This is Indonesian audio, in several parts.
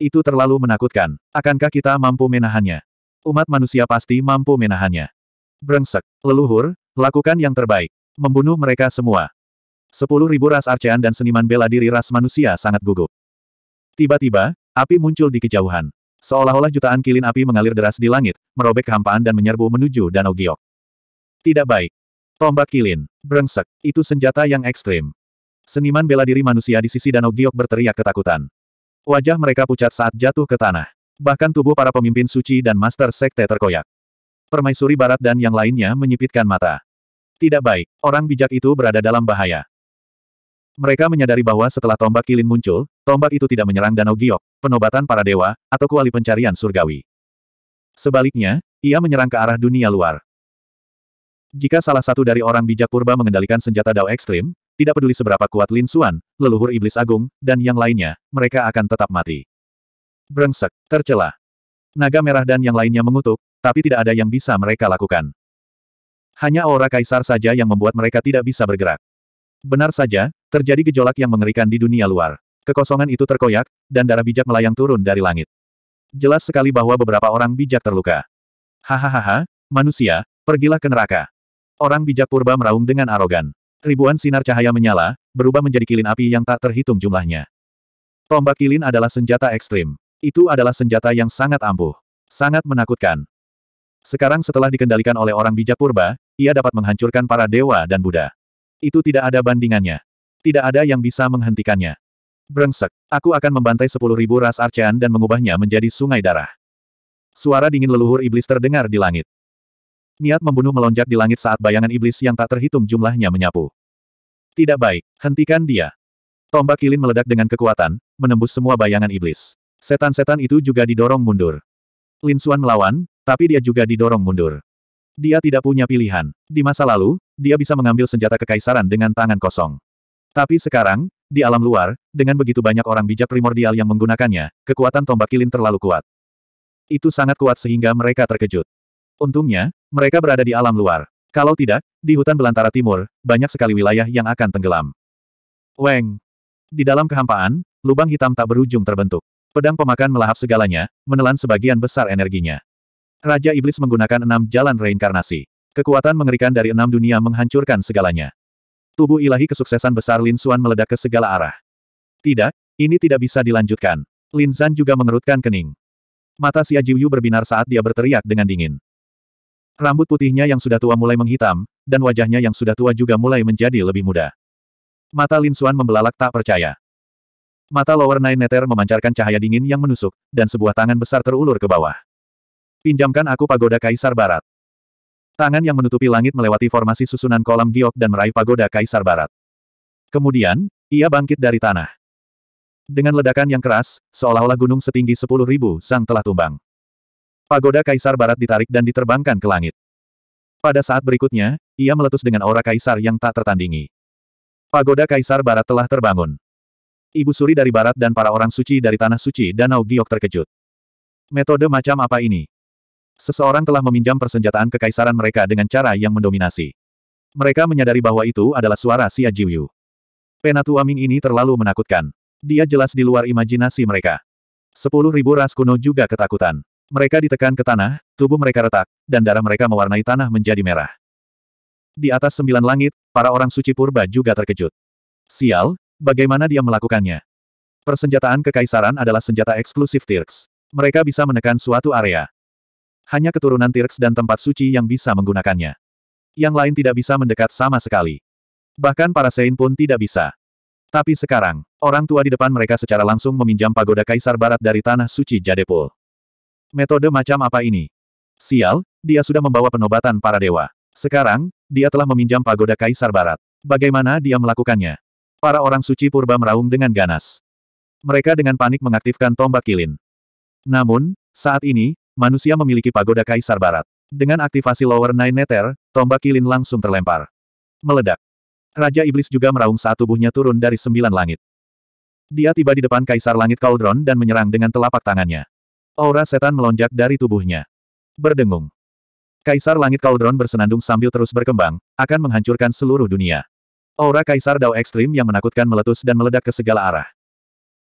Itu terlalu menakutkan. Akankah kita mampu menahannya? Umat manusia pasti mampu menahannya. Brengsek, leluhur, lakukan yang terbaik. Membunuh mereka semua. Sepuluh ribu ras arcean dan seniman bela diri ras manusia sangat gugup. Tiba-tiba, api muncul di kejauhan. Seolah-olah jutaan kilin api mengalir deras di langit, merobek kehampaan dan menyerbu menuju Danau Giok. Tidak baik. Tombak kilin, brengsek, itu senjata yang ekstrim. Seniman bela diri manusia di sisi Danau Giok berteriak ketakutan. Wajah mereka pucat saat jatuh ke tanah. Bahkan tubuh para pemimpin suci dan master sekte terkoyak. Permaisuri barat dan yang lainnya menyipitkan mata. Tidak baik, orang bijak itu berada dalam bahaya. Mereka menyadari bahwa setelah tombak kilin muncul, tombak itu tidak menyerang Danau Giok, penobatan para dewa, atau kuali pencarian surgawi. Sebaliknya, ia menyerang ke arah dunia luar. Jika salah satu dari orang bijak purba mengendalikan senjata dao ekstrim, tidak peduli seberapa kuat Lin Xuan, leluhur iblis agung, dan yang lainnya, mereka akan tetap mati. Brengsek, tercela. Naga merah dan yang lainnya mengutuk, tapi tidak ada yang bisa mereka lakukan. Hanya aura kaisar saja yang membuat mereka tidak bisa bergerak. Benar saja, terjadi gejolak yang mengerikan di dunia luar. Kekosongan itu terkoyak, dan darah bijak melayang turun dari langit. Jelas sekali bahwa beberapa orang bijak terluka. Hahaha, manusia, pergilah ke neraka. Orang bijak purba meraung dengan arogan. Ribuan sinar cahaya menyala, berubah menjadi kilin api yang tak terhitung jumlahnya. Tombak kilin adalah senjata ekstrim. Itu adalah senjata yang sangat ampuh. Sangat menakutkan. Sekarang setelah dikendalikan oleh orang bijak purba, ia dapat menghancurkan para dewa dan Buddha. Itu tidak ada bandingannya. Tidak ada yang bisa menghentikannya. Brengsek, aku akan membantai sepuluh ribu ras arcean dan mengubahnya menjadi sungai darah. Suara dingin leluhur iblis terdengar di langit. Niat membunuh melonjak di langit saat bayangan iblis yang tak terhitung jumlahnya menyapu. Tidak baik, hentikan dia. Tombak kilin meledak dengan kekuatan, menembus semua bayangan iblis. Setan-setan itu juga didorong mundur. Lin Suan melawan, tapi dia juga didorong mundur. Dia tidak punya pilihan. Di masa lalu, dia bisa mengambil senjata kekaisaran dengan tangan kosong. Tapi sekarang, di alam luar, dengan begitu banyak orang bijak primordial yang menggunakannya, kekuatan tombak kilin terlalu kuat. Itu sangat kuat sehingga mereka terkejut. Untungnya, mereka berada di alam luar. Kalau tidak, di hutan belantara timur, banyak sekali wilayah yang akan tenggelam. Weng! Di dalam kehampaan, lubang hitam tak berujung terbentuk. Pedang pemakan melahap segalanya, menelan sebagian besar energinya. Raja Iblis menggunakan enam jalan reinkarnasi. Kekuatan mengerikan dari enam dunia menghancurkan segalanya. Tubuh ilahi kesuksesan besar Lin Xuan meledak ke segala arah. Tidak, ini tidak bisa dilanjutkan. Lin Zan juga mengerutkan kening. Mata Xia Jiuyu berbinar saat dia berteriak dengan dingin. Rambut putihnya yang sudah tua mulai menghitam, dan wajahnya yang sudah tua juga mulai menjadi lebih muda. Mata Lin Xuan membelalak tak percaya. Mata Lower Nine Nether memancarkan cahaya dingin yang menusuk, dan sebuah tangan besar terulur ke bawah. Pinjamkan aku pagoda Kaisar Barat. Tangan yang menutupi langit melewati formasi susunan kolam giok dan meraih pagoda Kaisar Barat. Kemudian, ia bangkit dari tanah. Dengan ledakan yang keras, seolah-olah gunung setinggi 10.000 sang telah tumbang. Pagoda Kaisar Barat ditarik dan diterbangkan ke langit. Pada saat berikutnya, ia meletus dengan aura kaisar yang tak tertandingi. Pagoda Kaisar Barat telah terbangun. Ibu suri dari barat dan para orang suci dari tanah suci Danau Giok terkejut. Metode macam apa ini? Seseorang telah meminjam persenjataan kekaisaran mereka dengan cara yang mendominasi. Mereka menyadari bahwa itu adalah suara si Jiuyu. Penatua Ming ini terlalu menakutkan. Dia jelas di luar imajinasi mereka. Sepuluh ribu ras kuno juga ketakutan. Mereka ditekan ke tanah, tubuh mereka retak, dan darah mereka mewarnai tanah menjadi merah. Di atas sembilan langit, para orang suci purba juga terkejut. Sial, bagaimana dia melakukannya? Persenjataan kekaisaran adalah senjata eksklusif Tirks. Mereka bisa menekan suatu area. Hanya keturunan Tirks dan tempat suci yang bisa menggunakannya. Yang lain tidak bisa mendekat sama sekali. Bahkan para Sein pun tidak bisa. Tapi sekarang, orang tua di depan mereka secara langsung meminjam pagoda Kaisar Barat dari tanah suci Jadepul. Metode macam apa ini? Sial, dia sudah membawa penobatan para dewa. Sekarang, dia telah meminjam pagoda Kaisar Barat. Bagaimana dia melakukannya? Para orang suci purba meraung dengan ganas. Mereka dengan panik mengaktifkan tombak kilin. Namun, saat ini, manusia memiliki pagoda Kaisar Barat. Dengan aktivasi Lower Nine Nether, tombak kilin langsung terlempar. Meledak. Raja Iblis juga meraung saat tubuhnya turun dari sembilan langit. Dia tiba di depan Kaisar Langit Cauldron dan menyerang dengan telapak tangannya. Aura setan melonjak dari tubuhnya. Berdengung. Kaisar Langit Cauldron bersenandung sambil terus berkembang, akan menghancurkan seluruh dunia. Aura Kaisar Dao Ekstrim yang menakutkan meletus dan meledak ke segala arah.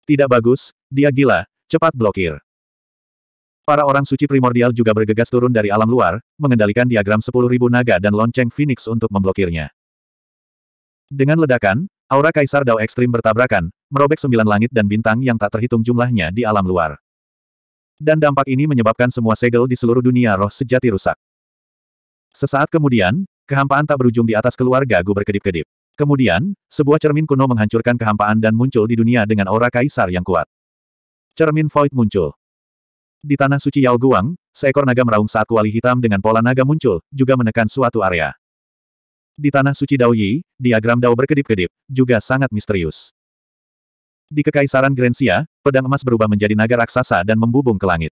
Tidak bagus, dia gila, cepat blokir. Para orang suci primordial juga bergegas turun dari alam luar, mengendalikan diagram 10.000 naga dan lonceng Phoenix untuk memblokirnya. Dengan ledakan, aura Kaisar Dao Ekstrim bertabrakan, merobek sembilan langit dan bintang yang tak terhitung jumlahnya di alam luar. Dan dampak ini menyebabkan semua segel di seluruh dunia roh sejati rusak. Sesaat kemudian, kehampaan tak berujung di atas keluarga Gu berkedip-kedip. Kemudian, sebuah cermin kuno menghancurkan kehampaan dan muncul di dunia dengan aura kaisar yang kuat. Cermin Void muncul. Di tanah suci Yao Guang, seekor naga meraung saat kuali hitam dengan pola naga muncul, juga menekan suatu area. Di tanah suci Dao Yi, diagram Dao berkedip-kedip, juga sangat misterius. Di Kekaisaran Grensia, pedang emas berubah menjadi naga raksasa dan membubung ke langit.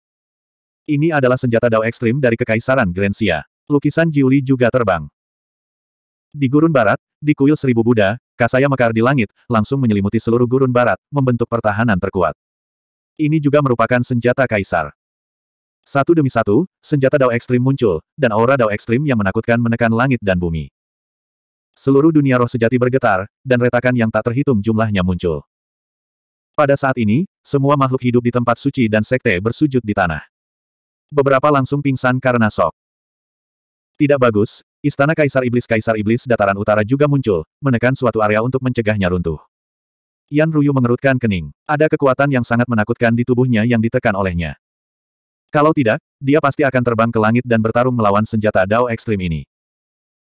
Ini adalah senjata dao ekstrim dari Kekaisaran Grensia. Lukisan Jiuli juga terbang. Di gurun barat, di kuil seribu Buddha, kasaya mekar di langit, langsung menyelimuti seluruh gurun barat, membentuk pertahanan terkuat. Ini juga merupakan senjata kaisar. Satu demi satu, senjata dao ekstrim muncul, dan aura dao ekstrim yang menakutkan menekan langit dan bumi. Seluruh dunia roh sejati bergetar, dan retakan yang tak terhitung jumlahnya muncul. Pada saat ini, semua makhluk hidup di tempat suci dan sekte bersujud di tanah. Beberapa langsung pingsan karena sok. Tidak bagus, istana Kaisar Iblis Kaisar Iblis dataran utara juga muncul, menekan suatu area untuk mencegahnya runtuh. Yan Ruyu mengerutkan kening. Ada kekuatan yang sangat menakutkan di tubuhnya yang ditekan olehnya. Kalau tidak, dia pasti akan terbang ke langit dan bertarung melawan senjata Dao ekstrim ini.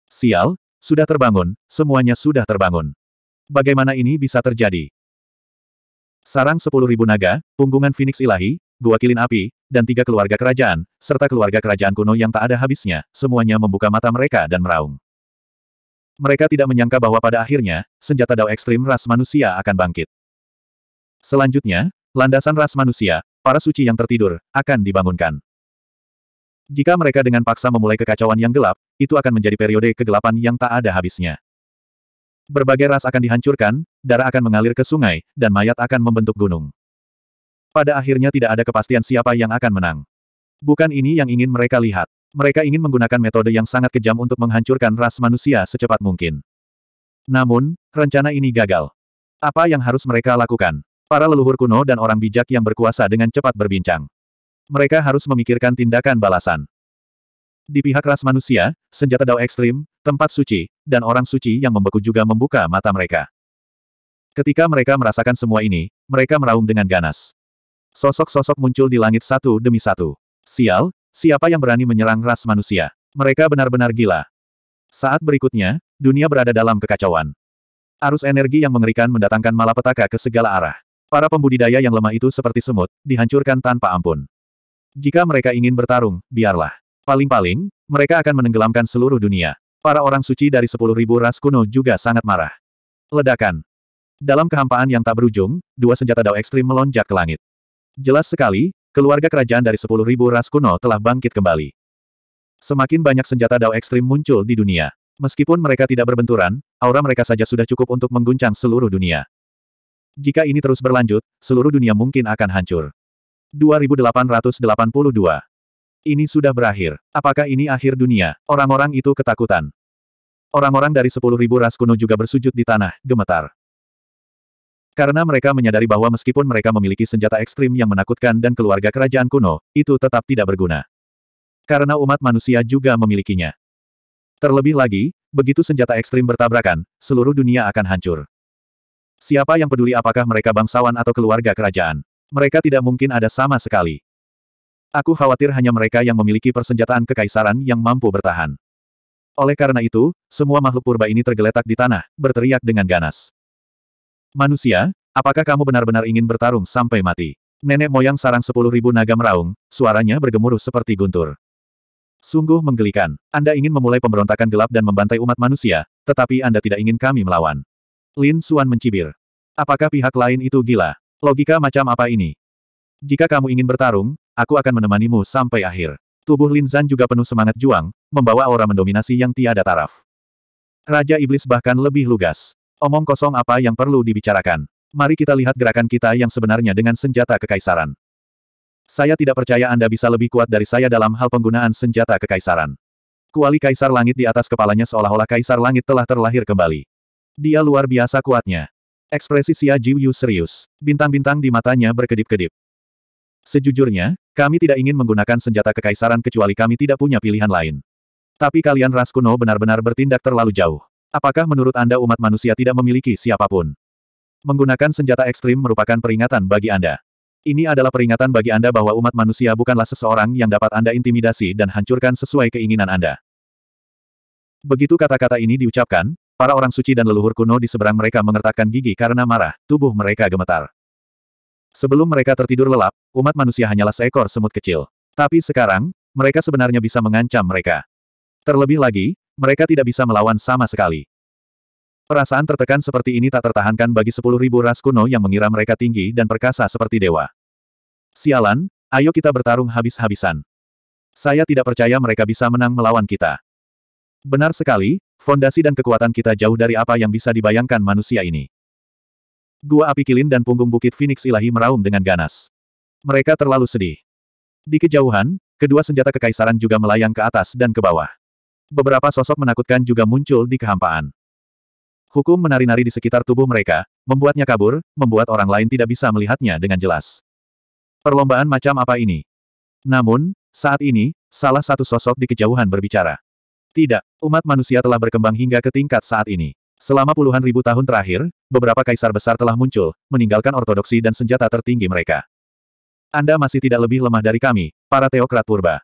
Sial, sudah terbangun, semuanya sudah terbangun. Bagaimana ini bisa terjadi? Sarang sepuluh ribu naga, punggungan Phoenix ilahi, gua kilin api, dan tiga keluarga kerajaan, serta keluarga kerajaan kuno yang tak ada habisnya, semuanya membuka mata mereka dan meraung. Mereka tidak menyangka bahwa pada akhirnya, senjata dao ekstrim ras manusia akan bangkit. Selanjutnya, landasan ras manusia, para suci yang tertidur, akan dibangunkan. Jika mereka dengan paksa memulai kekacauan yang gelap, itu akan menjadi periode kegelapan yang tak ada habisnya. Berbagai ras akan dihancurkan, darah akan mengalir ke sungai, dan mayat akan membentuk gunung. Pada akhirnya tidak ada kepastian siapa yang akan menang. Bukan ini yang ingin mereka lihat. Mereka ingin menggunakan metode yang sangat kejam untuk menghancurkan ras manusia secepat mungkin. Namun, rencana ini gagal. Apa yang harus mereka lakukan? Para leluhur kuno dan orang bijak yang berkuasa dengan cepat berbincang. Mereka harus memikirkan tindakan balasan. Di pihak ras manusia, senjata dao ekstrim, tempat suci, dan orang suci yang membeku juga membuka mata mereka. Ketika mereka merasakan semua ini, mereka meraung dengan ganas. Sosok-sosok muncul di langit satu demi satu. Sial, siapa yang berani menyerang ras manusia? Mereka benar-benar gila. Saat berikutnya, dunia berada dalam kekacauan. Arus energi yang mengerikan mendatangkan malapetaka ke segala arah. Para pembudidaya yang lemah itu seperti semut, dihancurkan tanpa ampun. Jika mereka ingin bertarung, biarlah. Paling-paling, mereka akan menenggelamkan seluruh dunia. Para orang suci dari sepuluh ribu ras kuno juga sangat marah. Ledakan. Dalam kehampaan yang tak berujung, dua senjata dao ekstrim melonjak ke langit. Jelas sekali, keluarga kerajaan dari sepuluh ribu ras kuno telah bangkit kembali. Semakin banyak senjata dao ekstrim muncul di dunia. Meskipun mereka tidak berbenturan, aura mereka saja sudah cukup untuk mengguncang seluruh dunia. Jika ini terus berlanjut, seluruh dunia mungkin akan hancur. 2882 ini sudah berakhir. Apakah ini akhir dunia? Orang-orang itu ketakutan. Orang-orang dari sepuluh ribu ras kuno juga bersujud di tanah, gemetar. Karena mereka menyadari bahwa meskipun mereka memiliki senjata ekstrim yang menakutkan dan keluarga kerajaan kuno, itu tetap tidak berguna. Karena umat manusia juga memilikinya. Terlebih lagi, begitu senjata ekstrim bertabrakan, seluruh dunia akan hancur. Siapa yang peduli apakah mereka bangsawan atau keluarga kerajaan? Mereka tidak mungkin ada sama sekali. Aku khawatir hanya mereka yang memiliki persenjataan kekaisaran yang mampu bertahan. Oleh karena itu, semua makhluk purba ini tergeletak di tanah, berteriak dengan ganas. Manusia, apakah kamu benar-benar ingin bertarung sampai mati? Nenek moyang sarang sepuluh ribu naga meraung, suaranya bergemuruh seperti guntur. Sungguh menggelikan. Anda ingin memulai pemberontakan gelap dan membantai umat manusia, tetapi Anda tidak ingin kami melawan. Lin Suan mencibir. Apakah pihak lain itu gila? Logika macam apa ini? Jika kamu ingin bertarung, aku akan menemanimu sampai akhir. Tubuh Lin Zan juga penuh semangat juang, membawa aura mendominasi yang tiada taraf. Raja Iblis bahkan lebih lugas. Omong kosong apa yang perlu dibicarakan. Mari kita lihat gerakan kita yang sebenarnya dengan senjata kekaisaran. Saya tidak percaya Anda bisa lebih kuat dari saya dalam hal penggunaan senjata kekaisaran. Kuali kaisar langit di atas kepalanya seolah-olah kaisar langit telah terlahir kembali. Dia luar biasa kuatnya. Ekspresi Xia Jiu serius. Bintang-bintang di matanya berkedip-kedip. Sejujurnya, kami tidak ingin menggunakan senjata kekaisaran kecuali kami tidak punya pilihan lain. Tapi kalian ras kuno benar-benar bertindak terlalu jauh. Apakah menurut Anda umat manusia tidak memiliki siapapun? Menggunakan senjata ekstrim merupakan peringatan bagi Anda. Ini adalah peringatan bagi Anda bahwa umat manusia bukanlah seseorang yang dapat Anda intimidasi dan hancurkan sesuai keinginan Anda. Begitu kata-kata ini diucapkan, para orang suci dan leluhur kuno di seberang mereka mengertakkan gigi karena marah, tubuh mereka gemetar. Sebelum mereka tertidur lelap, umat manusia hanyalah seekor semut kecil. Tapi sekarang, mereka sebenarnya bisa mengancam mereka. Terlebih lagi, mereka tidak bisa melawan sama sekali. Perasaan tertekan seperti ini tak tertahankan bagi sepuluh ribu ras kuno yang mengira mereka tinggi dan perkasa seperti dewa. Sialan, ayo kita bertarung habis-habisan. Saya tidak percaya mereka bisa menang melawan kita. Benar sekali, fondasi dan kekuatan kita jauh dari apa yang bisa dibayangkan manusia ini. Gua api kilin dan punggung bukit Phoenix ilahi meraung dengan ganas. Mereka terlalu sedih. Di kejauhan, kedua senjata kekaisaran juga melayang ke atas dan ke bawah. Beberapa sosok menakutkan juga muncul di kehampaan. Hukum menari-nari di sekitar tubuh mereka, membuatnya kabur, membuat orang lain tidak bisa melihatnya dengan jelas. Perlombaan macam apa ini? Namun, saat ini, salah satu sosok di kejauhan berbicara. Tidak, umat manusia telah berkembang hingga ke tingkat saat ini. Selama puluhan ribu tahun terakhir, beberapa kaisar besar telah muncul, meninggalkan ortodoksi dan senjata tertinggi mereka. Anda masih tidak lebih lemah dari kami, para teokrat purba.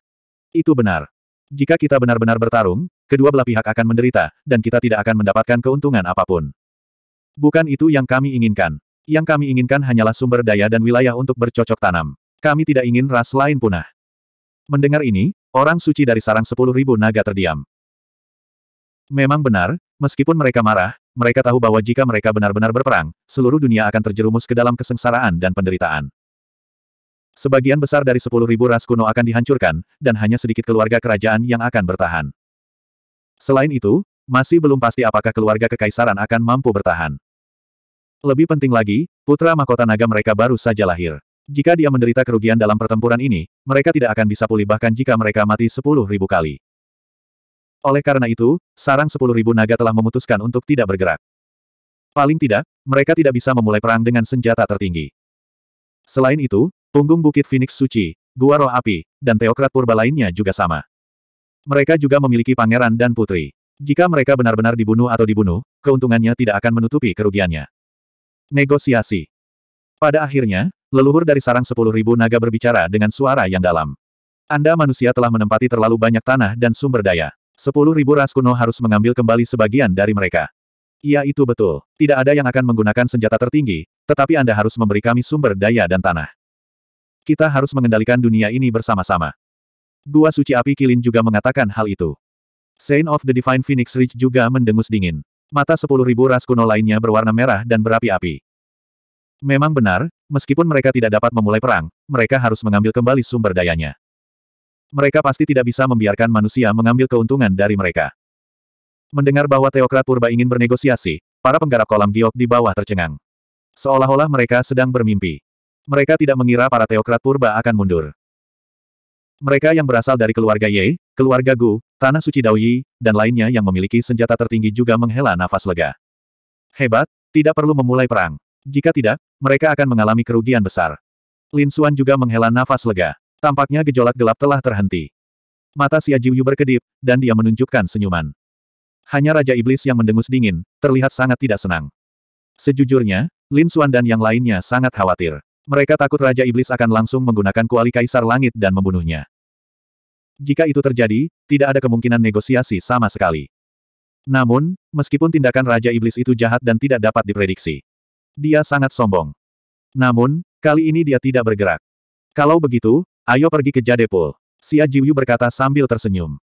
Itu benar. Jika kita benar-benar bertarung, kedua belah pihak akan menderita, dan kita tidak akan mendapatkan keuntungan apapun. Bukan itu yang kami inginkan. Yang kami inginkan hanyalah sumber daya dan wilayah untuk bercocok tanam. Kami tidak ingin ras lain punah. Mendengar ini, orang suci dari sarang sepuluh ribu naga terdiam. Memang benar, meskipun mereka marah, mereka tahu bahwa jika mereka benar-benar berperang, seluruh dunia akan terjerumus ke dalam kesengsaraan dan penderitaan. Sebagian besar dari 10.000 ras kuno akan dihancurkan, dan hanya sedikit keluarga kerajaan yang akan bertahan. Selain itu, masih belum pasti apakah keluarga kekaisaran akan mampu bertahan. Lebih penting lagi, putra mahkota naga mereka baru saja lahir. Jika dia menderita kerugian dalam pertempuran ini, mereka tidak akan bisa pulih bahkan jika mereka mati 10.000 kali. Oleh karena itu, sarang 10.000 naga telah memutuskan untuk tidak bergerak. Paling tidak, mereka tidak bisa memulai perang dengan senjata tertinggi. Selain itu, punggung Bukit Phoenix Suci, Gua Roh Api, dan Teokrat Purba lainnya juga sama. Mereka juga memiliki pangeran dan putri. Jika mereka benar-benar dibunuh atau dibunuh, keuntungannya tidak akan menutupi kerugiannya. Negosiasi Pada akhirnya, leluhur dari sarang 10.000 naga berbicara dengan suara yang dalam. Anda manusia telah menempati terlalu banyak tanah dan sumber daya. Sepuluh ribu ras kuno harus mengambil kembali sebagian dari mereka. Iya itu betul. Tidak ada yang akan menggunakan senjata tertinggi, tetapi Anda harus memberi kami sumber daya dan tanah. Kita harus mengendalikan dunia ini bersama-sama. Gua suci api Kilin juga mengatakan hal itu. Saint of the Divine Phoenix Ridge juga mendengus dingin. Mata sepuluh ribu ras kuno lainnya berwarna merah dan berapi-api. Memang benar, meskipun mereka tidak dapat memulai perang, mereka harus mengambil kembali sumber dayanya. Mereka pasti tidak bisa membiarkan manusia mengambil keuntungan dari mereka. Mendengar bahwa Teokrat Purba ingin bernegosiasi, para penggarap kolam giok di bawah tercengang. Seolah-olah mereka sedang bermimpi. Mereka tidak mengira para Teokrat Purba akan mundur. Mereka yang berasal dari keluarga Ye, keluarga Gu, Tanah Suci Daoyi, dan lainnya yang memiliki senjata tertinggi juga menghela nafas lega. Hebat, tidak perlu memulai perang. Jika tidak, mereka akan mengalami kerugian besar. Lin Suan juga menghela nafas lega. Tampaknya gejolak gelap telah terhenti. Mata Xia Jiuyu berkedip, dan dia menunjukkan senyuman. Hanya Raja Iblis yang mendengus dingin, terlihat sangat tidak senang. Sejujurnya, Lin Xuan dan yang lainnya sangat khawatir. Mereka takut Raja Iblis akan langsung menggunakan kuali Kaisar Langit dan membunuhnya. Jika itu terjadi, tidak ada kemungkinan negosiasi sama sekali. Namun, meskipun tindakan Raja Iblis itu jahat dan tidak dapat diprediksi. Dia sangat sombong. Namun, kali ini dia tidak bergerak. Kalau begitu, Ayo pergi ke Jadepul. Xia Jiuyu berkata sambil tersenyum.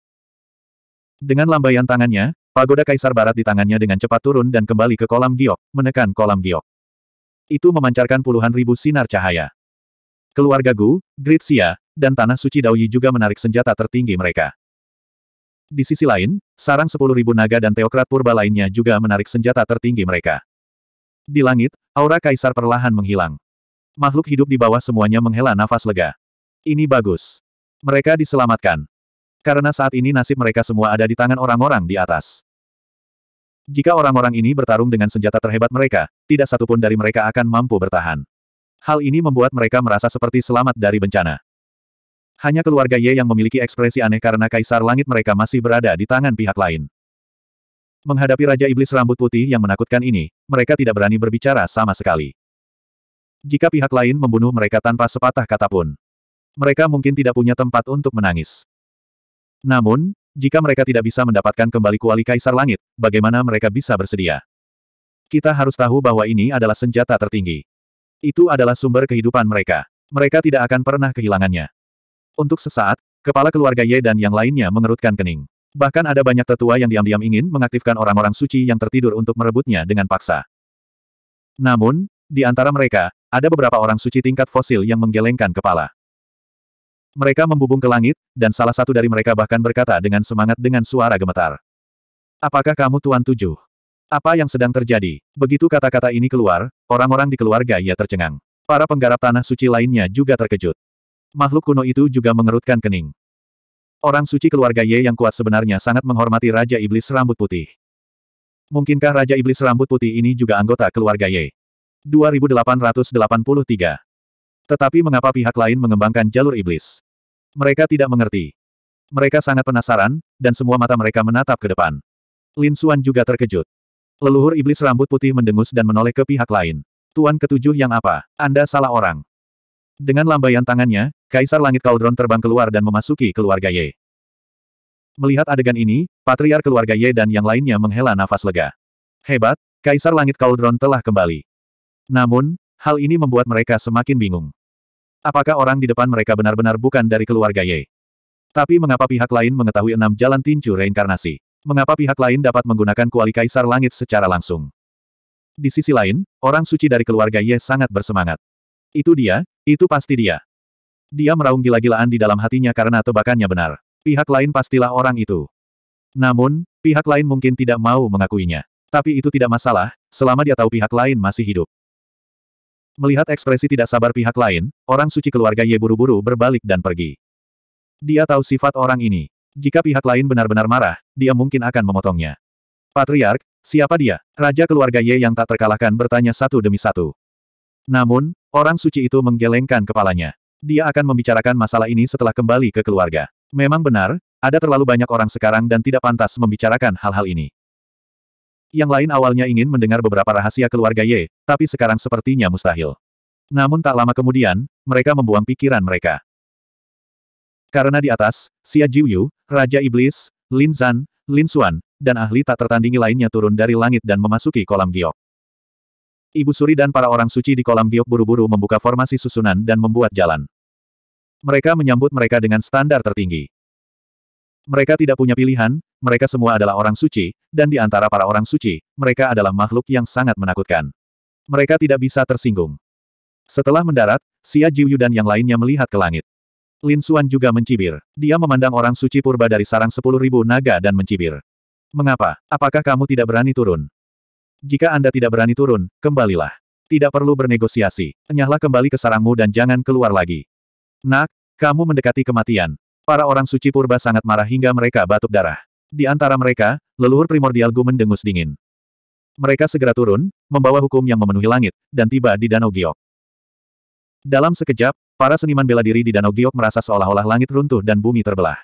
Dengan lambaian tangannya, pagoda kaisar barat di tangannya dengan cepat turun dan kembali ke kolam giok, menekan kolam giok. Itu memancarkan puluhan ribu sinar cahaya. Keluarga Gu, Gritsia, dan Tanah Suci Daoyi juga menarik senjata tertinggi mereka. Di sisi lain, sarang sepuluh ribu naga dan teokrat purba lainnya juga menarik senjata tertinggi mereka. Di langit, aura kaisar perlahan menghilang. Makhluk hidup di bawah semuanya menghela nafas lega. Ini bagus. Mereka diselamatkan. Karena saat ini nasib mereka semua ada di tangan orang-orang di atas. Jika orang-orang ini bertarung dengan senjata terhebat mereka, tidak satupun dari mereka akan mampu bertahan. Hal ini membuat mereka merasa seperti selamat dari bencana. Hanya keluarga Ye yang memiliki ekspresi aneh karena kaisar langit mereka masih berada di tangan pihak lain. Menghadapi Raja Iblis Rambut Putih yang menakutkan ini, mereka tidak berani berbicara sama sekali. Jika pihak lain membunuh mereka tanpa sepatah kata pun, mereka mungkin tidak punya tempat untuk menangis. Namun, jika mereka tidak bisa mendapatkan kembali kuali Kaisar Langit, bagaimana mereka bisa bersedia? Kita harus tahu bahwa ini adalah senjata tertinggi. Itu adalah sumber kehidupan mereka. Mereka tidak akan pernah kehilangannya. Untuk sesaat, kepala keluarga Ye dan yang lainnya mengerutkan kening. Bahkan ada banyak tetua yang diam-diam ingin mengaktifkan orang-orang suci yang tertidur untuk merebutnya dengan paksa. Namun, di antara mereka, ada beberapa orang suci tingkat fosil yang menggelengkan kepala. Mereka membubung ke langit, dan salah satu dari mereka bahkan berkata dengan semangat dengan suara gemetar. Apakah kamu Tuan Tujuh? Apa yang sedang terjadi? Begitu kata-kata ini keluar, orang-orang di keluarga ia tercengang. Para penggarap tanah suci lainnya juga terkejut. Makhluk kuno itu juga mengerutkan kening. Orang suci keluarga Ye yang kuat sebenarnya sangat menghormati Raja Iblis Rambut Putih. Mungkinkah Raja Iblis Rambut Putih ini juga anggota keluarga Ye? 2883. Tetapi mengapa pihak lain mengembangkan jalur iblis? Mereka tidak mengerti. Mereka sangat penasaran, dan semua mata mereka menatap ke depan. Lin Suan juga terkejut. Leluhur iblis rambut putih mendengus dan menoleh ke pihak lain. Tuan ketujuh yang apa? Anda salah orang. Dengan lambaian tangannya, Kaisar Langit Kaldron terbang keluar dan memasuki keluarga Ye. Melihat adegan ini, patriar keluarga Ye dan yang lainnya menghela nafas lega. Hebat, Kaisar Langit Kaldron telah kembali. Namun, hal ini membuat mereka semakin bingung. Apakah orang di depan mereka benar-benar bukan dari keluarga Ye? Tapi mengapa pihak lain mengetahui enam jalan tinju reinkarnasi? Mengapa pihak lain dapat menggunakan kuali kaisar langit secara langsung? Di sisi lain, orang suci dari keluarga Ye sangat bersemangat. Itu dia, itu pasti dia. Dia meraung gila-gilaan di dalam hatinya karena tebakannya benar. Pihak lain pastilah orang itu. Namun, pihak lain mungkin tidak mau mengakuinya. Tapi itu tidak masalah, selama dia tahu pihak lain masih hidup. Melihat ekspresi tidak sabar pihak lain, orang suci keluarga Ye buru-buru berbalik dan pergi. Dia tahu sifat orang ini. Jika pihak lain benar-benar marah, dia mungkin akan memotongnya. Patriark, siapa dia? Raja keluarga Ye yang tak terkalahkan bertanya satu demi satu. Namun, orang suci itu menggelengkan kepalanya. Dia akan membicarakan masalah ini setelah kembali ke keluarga. Memang benar, ada terlalu banyak orang sekarang dan tidak pantas membicarakan hal-hal ini. Yang lain awalnya ingin mendengar beberapa rahasia keluarga Ye, tapi sekarang sepertinya mustahil. Namun tak lama kemudian, mereka membuang pikiran mereka. Karena di atas, Xia Jiuyu, Raja Iblis, Lin Zan, Lin Xuan, dan ahli tak tertandingi lainnya turun dari langit dan memasuki kolam giok. Ibu Suri dan para orang suci di kolam giok buru-buru membuka formasi susunan dan membuat jalan. Mereka menyambut mereka dengan standar tertinggi. Mereka tidak punya pilihan, mereka semua adalah orang suci, dan di antara para orang suci, mereka adalah makhluk yang sangat menakutkan. Mereka tidak bisa tersinggung. Setelah mendarat, Xia Jiuyu dan yang lainnya melihat ke langit. Lin Xuan juga mencibir. Dia memandang orang suci purba dari sarang sepuluh ribu naga dan mencibir. Mengapa? Apakah kamu tidak berani turun? Jika Anda tidak berani turun, kembalilah. Tidak perlu bernegosiasi. Enyahlah kembali ke sarangmu dan jangan keluar lagi. Nak, kamu mendekati kematian. Para orang suci purba sangat marah hingga mereka batuk darah. Di antara mereka, leluhur primordial Gu mendengus dingin. Mereka segera turun, membawa hukum yang memenuhi langit, dan tiba di Danau Giok. Dalam sekejap, para seniman bela diri di Danau Giok merasa seolah-olah langit runtuh dan bumi terbelah.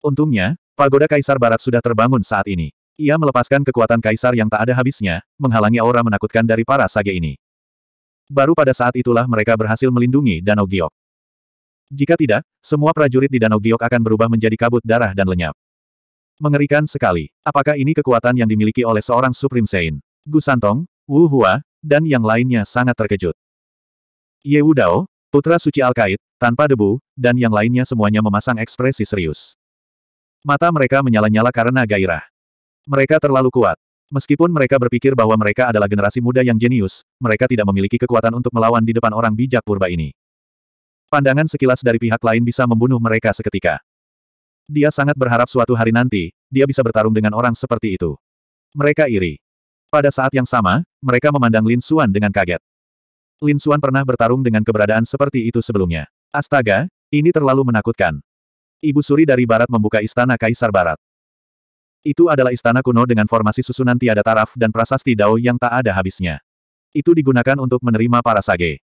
Untungnya, pagoda Kaisar Barat sudah terbangun saat ini. Ia melepaskan kekuatan Kaisar yang tak ada habisnya, menghalangi aura menakutkan dari para sage ini. Baru pada saat itulah mereka berhasil melindungi Danau Giok. Jika tidak, semua prajurit di Danau Giok akan berubah menjadi kabut darah dan lenyap. Mengerikan sekali. Apakah ini kekuatan yang dimiliki oleh seorang Supreme Saint? Gu Santong, Wu Hua, dan yang lainnya sangat terkejut. Ye Wu Dao, putra suci Al-Kaid, tanpa debu, dan yang lainnya semuanya memasang ekspresi serius. Mata mereka menyala-nyala karena gairah. Mereka terlalu kuat. Meskipun mereka berpikir bahwa mereka adalah generasi muda yang jenius, mereka tidak memiliki kekuatan untuk melawan di depan orang bijak purba ini. Pandangan sekilas dari pihak lain bisa membunuh mereka seketika. Dia sangat berharap suatu hari nanti, dia bisa bertarung dengan orang seperti itu. Mereka iri. Pada saat yang sama, mereka memandang Lin Xuan dengan kaget. Lin Xuan pernah bertarung dengan keberadaan seperti itu sebelumnya. Astaga, ini terlalu menakutkan. Ibu Suri dari Barat membuka Istana Kaisar Barat. Itu adalah istana kuno dengan formasi susunan tiada taraf dan prasasti dao yang tak ada habisnya. Itu digunakan untuk menerima para sage.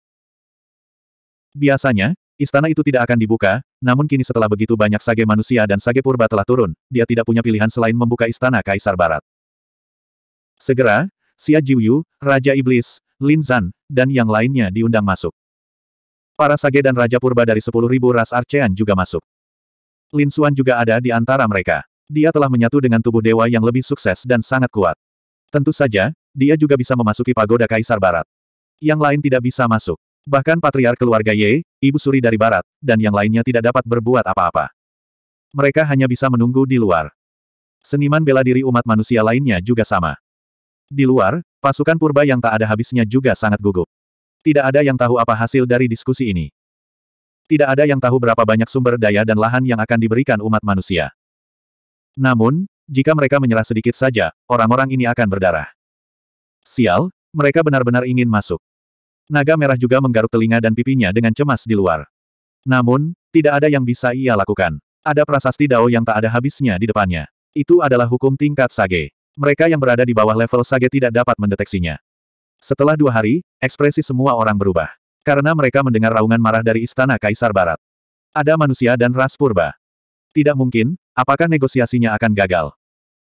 Biasanya, istana itu tidak akan dibuka, namun kini setelah begitu banyak sage manusia dan sage purba telah turun, dia tidak punya pilihan selain membuka istana Kaisar Barat. Segera, Xia Jiuyu, Raja Iblis, Lin Zan, dan yang lainnya diundang masuk. Para sage dan Raja Purba dari 10.000 ras arcean juga masuk. Lin Xuan juga ada di antara mereka. Dia telah menyatu dengan tubuh dewa yang lebih sukses dan sangat kuat. Tentu saja, dia juga bisa memasuki pagoda Kaisar Barat. Yang lain tidak bisa masuk. Bahkan patriark keluarga Ye, ibu suri dari barat, dan yang lainnya tidak dapat berbuat apa-apa. Mereka hanya bisa menunggu di luar. Seniman bela diri umat manusia lainnya juga sama. Di luar, pasukan purba yang tak ada habisnya juga sangat gugup. Tidak ada yang tahu apa hasil dari diskusi ini. Tidak ada yang tahu berapa banyak sumber daya dan lahan yang akan diberikan umat manusia. Namun, jika mereka menyerah sedikit saja, orang-orang ini akan berdarah. Sial, mereka benar-benar ingin masuk. Naga merah juga menggaruk telinga dan pipinya dengan cemas di luar. Namun, tidak ada yang bisa ia lakukan. Ada prasasti Dao yang tak ada habisnya di depannya. Itu adalah hukum tingkat Sage. Mereka yang berada di bawah level Sage tidak dapat mendeteksinya. Setelah dua hari, ekspresi semua orang berubah. Karena mereka mendengar raungan marah dari Istana Kaisar Barat. Ada manusia dan ras purba. Tidak mungkin, apakah negosiasinya akan gagal?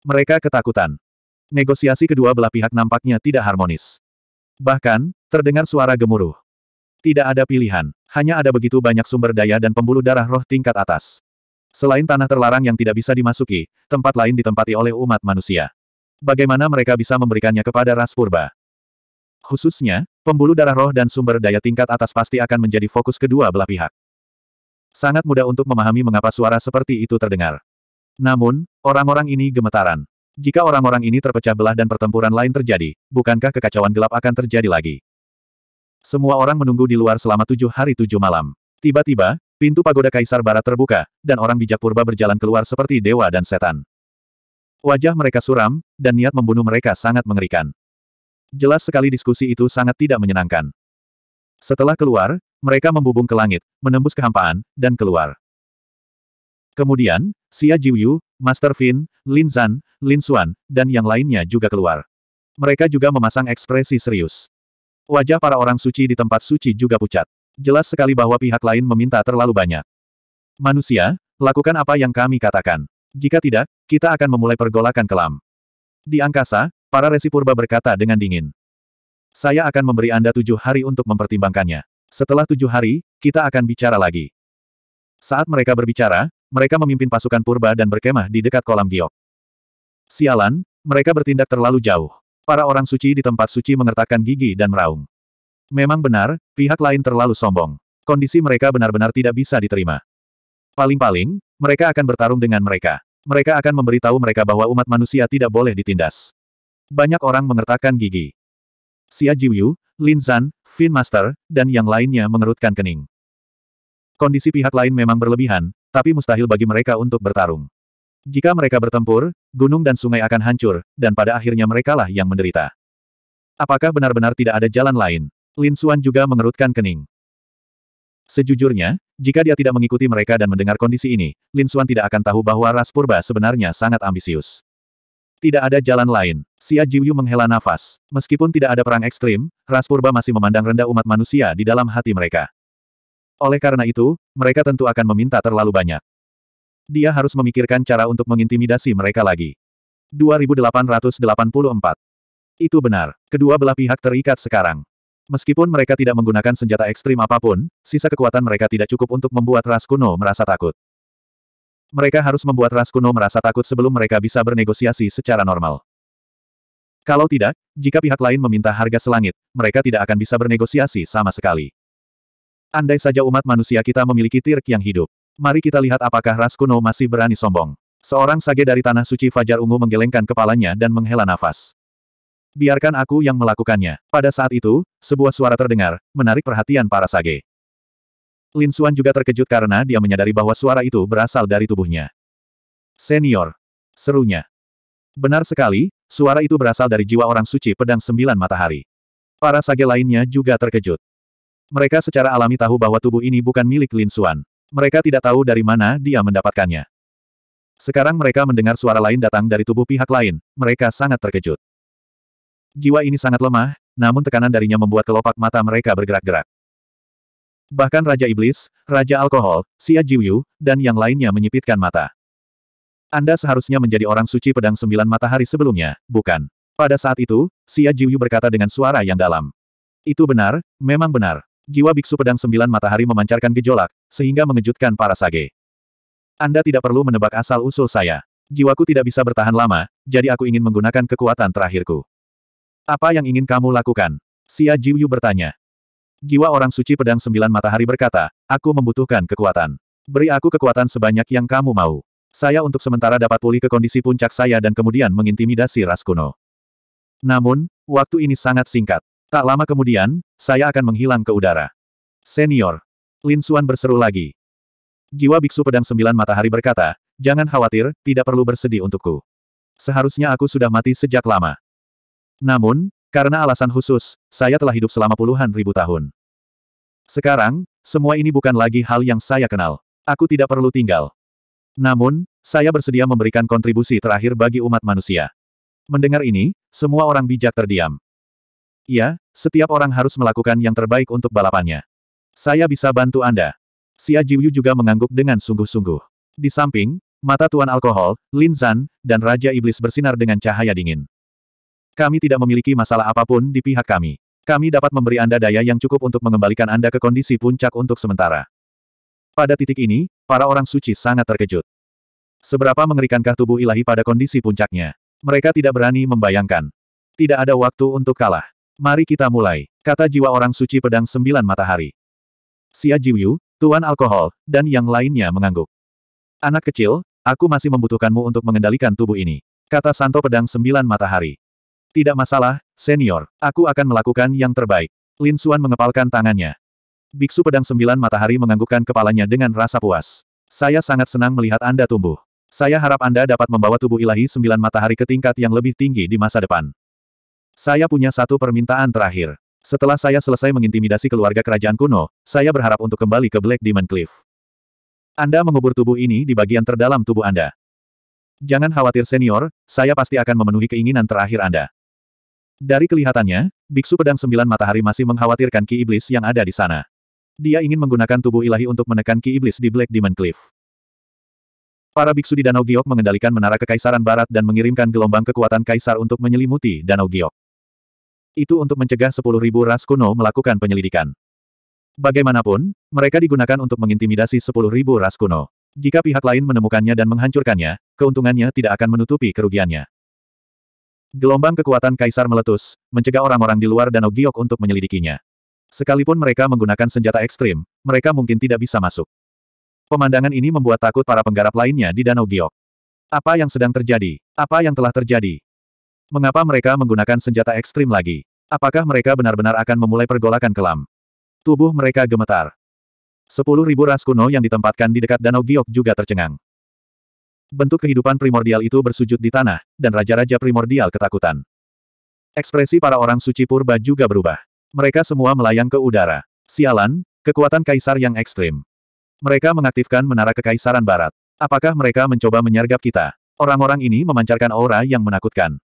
Mereka ketakutan. Negosiasi kedua belah pihak nampaknya tidak harmonis. Bahkan, terdengar suara gemuruh. Tidak ada pilihan, hanya ada begitu banyak sumber daya dan pembuluh darah roh tingkat atas. Selain tanah terlarang yang tidak bisa dimasuki, tempat lain ditempati oleh umat manusia. Bagaimana mereka bisa memberikannya kepada ras purba? Khususnya, pembuluh darah roh dan sumber daya tingkat atas pasti akan menjadi fokus kedua belah pihak. Sangat mudah untuk memahami mengapa suara seperti itu terdengar. Namun, orang-orang ini gemetaran. Jika orang-orang ini terpecah belah dan pertempuran lain terjadi, bukankah kekacauan gelap akan terjadi lagi? Semua orang menunggu di luar selama tujuh hari tujuh malam. Tiba-tiba, pintu pagoda Kaisar Barat terbuka, dan orang bijak purba berjalan keluar seperti dewa dan setan. Wajah mereka suram, dan niat membunuh mereka sangat mengerikan. Jelas sekali diskusi itu sangat tidak menyenangkan. Setelah keluar, mereka membubung ke langit, menembus kehampaan, dan keluar. Kemudian, Xia Jiuyu, Master Fin, Lin Zan, Lin Xuan, dan yang lainnya juga keluar. Mereka juga memasang ekspresi serius. Wajah para orang suci di tempat suci juga pucat. Jelas sekali bahwa pihak lain meminta terlalu banyak. Manusia, lakukan apa yang kami katakan. Jika tidak, kita akan memulai pergolakan kelam. Di angkasa, para resi purba berkata dengan dingin. Saya akan memberi Anda tujuh hari untuk mempertimbangkannya. Setelah tujuh hari, kita akan bicara lagi. Saat mereka berbicara, mereka memimpin pasukan purba dan berkemah di dekat kolam giok. Sialan, mereka bertindak terlalu jauh. Para orang suci di tempat suci mengertakkan gigi dan meraung. Memang benar, pihak lain terlalu sombong. Kondisi mereka benar-benar tidak bisa diterima. Paling-paling, mereka akan bertarung dengan mereka. Mereka akan memberitahu mereka bahwa umat manusia tidak boleh ditindas. Banyak orang mengertakkan gigi. Xia Jiuyu, Lin Zan, Fin Master, dan yang lainnya mengerutkan kening. Kondisi pihak lain memang berlebihan, tapi mustahil bagi mereka untuk bertarung. Jika mereka bertempur, gunung dan sungai akan hancur, dan pada akhirnya merekalah yang menderita. Apakah benar-benar tidak ada jalan lain? Lin Xuan juga mengerutkan kening. Sejujurnya, jika dia tidak mengikuti mereka dan mendengar kondisi ini, Lin Xuan tidak akan tahu bahwa ras purba sebenarnya sangat ambisius. Tidak ada jalan lain. Xia Jiuyu menghela nafas. Meskipun tidak ada perang ekstrim, ras purba masih memandang rendah umat manusia di dalam hati mereka. Oleh karena itu, mereka tentu akan meminta terlalu banyak. Dia harus memikirkan cara untuk mengintimidasi mereka lagi. 2884. Itu benar, kedua belah pihak terikat sekarang. Meskipun mereka tidak menggunakan senjata ekstrim apapun, sisa kekuatan mereka tidak cukup untuk membuat ras kuno merasa takut. Mereka harus membuat ras kuno merasa takut sebelum mereka bisa bernegosiasi secara normal. Kalau tidak, jika pihak lain meminta harga selangit, mereka tidak akan bisa bernegosiasi sama sekali. Andai saja umat manusia kita memiliki tirk yang hidup. Mari kita lihat apakah ras kuno masih berani sombong. Seorang sage dari Tanah Suci Fajar Ungu menggelengkan kepalanya dan menghela nafas. Biarkan aku yang melakukannya. Pada saat itu, sebuah suara terdengar, menarik perhatian para sage. Lin Xuan juga terkejut karena dia menyadari bahwa suara itu berasal dari tubuhnya. Senior. Serunya. Benar sekali, suara itu berasal dari jiwa orang suci pedang sembilan matahari. Para sage lainnya juga terkejut. Mereka secara alami tahu bahwa tubuh ini bukan milik Lin Xuan. Mereka tidak tahu dari mana dia mendapatkannya. Sekarang mereka mendengar suara lain datang dari tubuh pihak lain, mereka sangat terkejut. Jiwa ini sangat lemah, namun tekanan darinya membuat kelopak mata mereka bergerak-gerak. Bahkan Raja Iblis, Raja Alkohol, Xia Jiuyu, dan yang lainnya menyipitkan mata. Anda seharusnya menjadi orang suci pedang sembilan matahari sebelumnya, bukan? Pada saat itu, Xia Jiuyu berkata dengan suara yang dalam. Itu benar, memang benar. Jiwa Biksu Pedang Sembilan Matahari memancarkan gejolak, sehingga mengejutkan para sage. Anda tidak perlu menebak asal-usul saya. Jiwaku tidak bisa bertahan lama, jadi aku ingin menggunakan kekuatan terakhirku. Apa yang ingin kamu lakukan? Xia Jiuyu bertanya. Jiwa orang suci pedang sembilan matahari berkata, aku membutuhkan kekuatan. Beri aku kekuatan sebanyak yang kamu mau. Saya untuk sementara dapat pulih ke kondisi puncak saya dan kemudian mengintimidasi Ras kuno. Namun, waktu ini sangat singkat. Tak lama kemudian, saya akan menghilang ke udara. Senior. Lin Xuan berseru lagi. Jiwa Biksu Pedang Sembilan Matahari berkata, Jangan khawatir, tidak perlu bersedih untukku. Seharusnya aku sudah mati sejak lama. Namun, karena alasan khusus, saya telah hidup selama puluhan ribu tahun. Sekarang, semua ini bukan lagi hal yang saya kenal. Aku tidak perlu tinggal. Namun, saya bersedia memberikan kontribusi terakhir bagi umat manusia. Mendengar ini, semua orang bijak terdiam. Iya, setiap orang harus melakukan yang terbaik untuk balapannya. Saya bisa bantu Anda. Xia Jiuyu juga mengangguk dengan sungguh-sungguh. Di samping, mata Tuan Alkohol, Lin Zan, dan Raja Iblis bersinar dengan cahaya dingin. Kami tidak memiliki masalah apapun di pihak kami. Kami dapat memberi Anda daya yang cukup untuk mengembalikan Anda ke kondisi puncak untuk sementara. Pada titik ini, para orang suci sangat terkejut. Seberapa mengerikankah tubuh ilahi pada kondisi puncaknya? Mereka tidak berani membayangkan. Tidak ada waktu untuk kalah. Mari kita mulai, kata jiwa orang suci pedang sembilan matahari. Xia Jiuyu, Tuan Alkohol, dan yang lainnya mengangguk. Anak kecil, aku masih membutuhkanmu untuk mengendalikan tubuh ini, kata Santo Pedang Sembilan Matahari. Tidak masalah, senior, aku akan melakukan yang terbaik. Lin Xuan mengepalkan tangannya. Biksu Pedang Sembilan Matahari menganggukkan kepalanya dengan rasa puas. Saya sangat senang melihat Anda tumbuh. Saya harap Anda dapat membawa tubuh ilahi sembilan matahari ke tingkat yang lebih tinggi di masa depan. Saya punya satu permintaan terakhir. Setelah saya selesai mengintimidasi keluarga kerajaan kuno, saya berharap untuk kembali ke Black Demon Cliff. Anda mengubur tubuh ini di bagian terdalam tubuh Anda. Jangan khawatir senior, saya pasti akan memenuhi keinginan terakhir Anda. Dari kelihatannya, Biksu Pedang Sembilan Matahari masih mengkhawatirkan Ki Iblis yang ada di sana. Dia ingin menggunakan tubuh ilahi untuk menekan Ki Iblis di Black Demon Cliff. Para biksu di Danau Giok mengendalikan menara kekaisaran barat dan mengirimkan gelombang kekuatan kaisar untuk menyelimuti Danau Giok itu untuk mencegah 10.000 ras kuno melakukan penyelidikan. Bagaimanapun, mereka digunakan untuk mengintimidasi 10.000 ras kuno. Jika pihak lain menemukannya dan menghancurkannya, keuntungannya tidak akan menutupi kerugiannya. Gelombang kekuatan kaisar meletus, mencegah orang-orang di luar Danau Giok untuk menyelidikinya. Sekalipun mereka menggunakan senjata ekstrim, mereka mungkin tidak bisa masuk. Pemandangan ini membuat takut para penggarap lainnya di Danau Giok. Apa yang sedang terjadi? Apa yang telah terjadi? Mengapa mereka menggunakan senjata ekstrim lagi? Apakah mereka benar-benar akan memulai pergolakan kelam? Tubuh mereka gemetar. Sepuluh ribu ras kuno yang ditempatkan di dekat Danau Giok juga tercengang. Bentuk kehidupan primordial itu bersujud di tanah, dan raja-raja primordial ketakutan. Ekspresi para orang suci purba juga berubah. Mereka semua melayang ke udara. Sialan, kekuatan kaisar yang ekstrim. Mereka mengaktifkan menara kekaisaran barat. Apakah mereka mencoba menyergap kita? Orang-orang ini memancarkan aura yang menakutkan.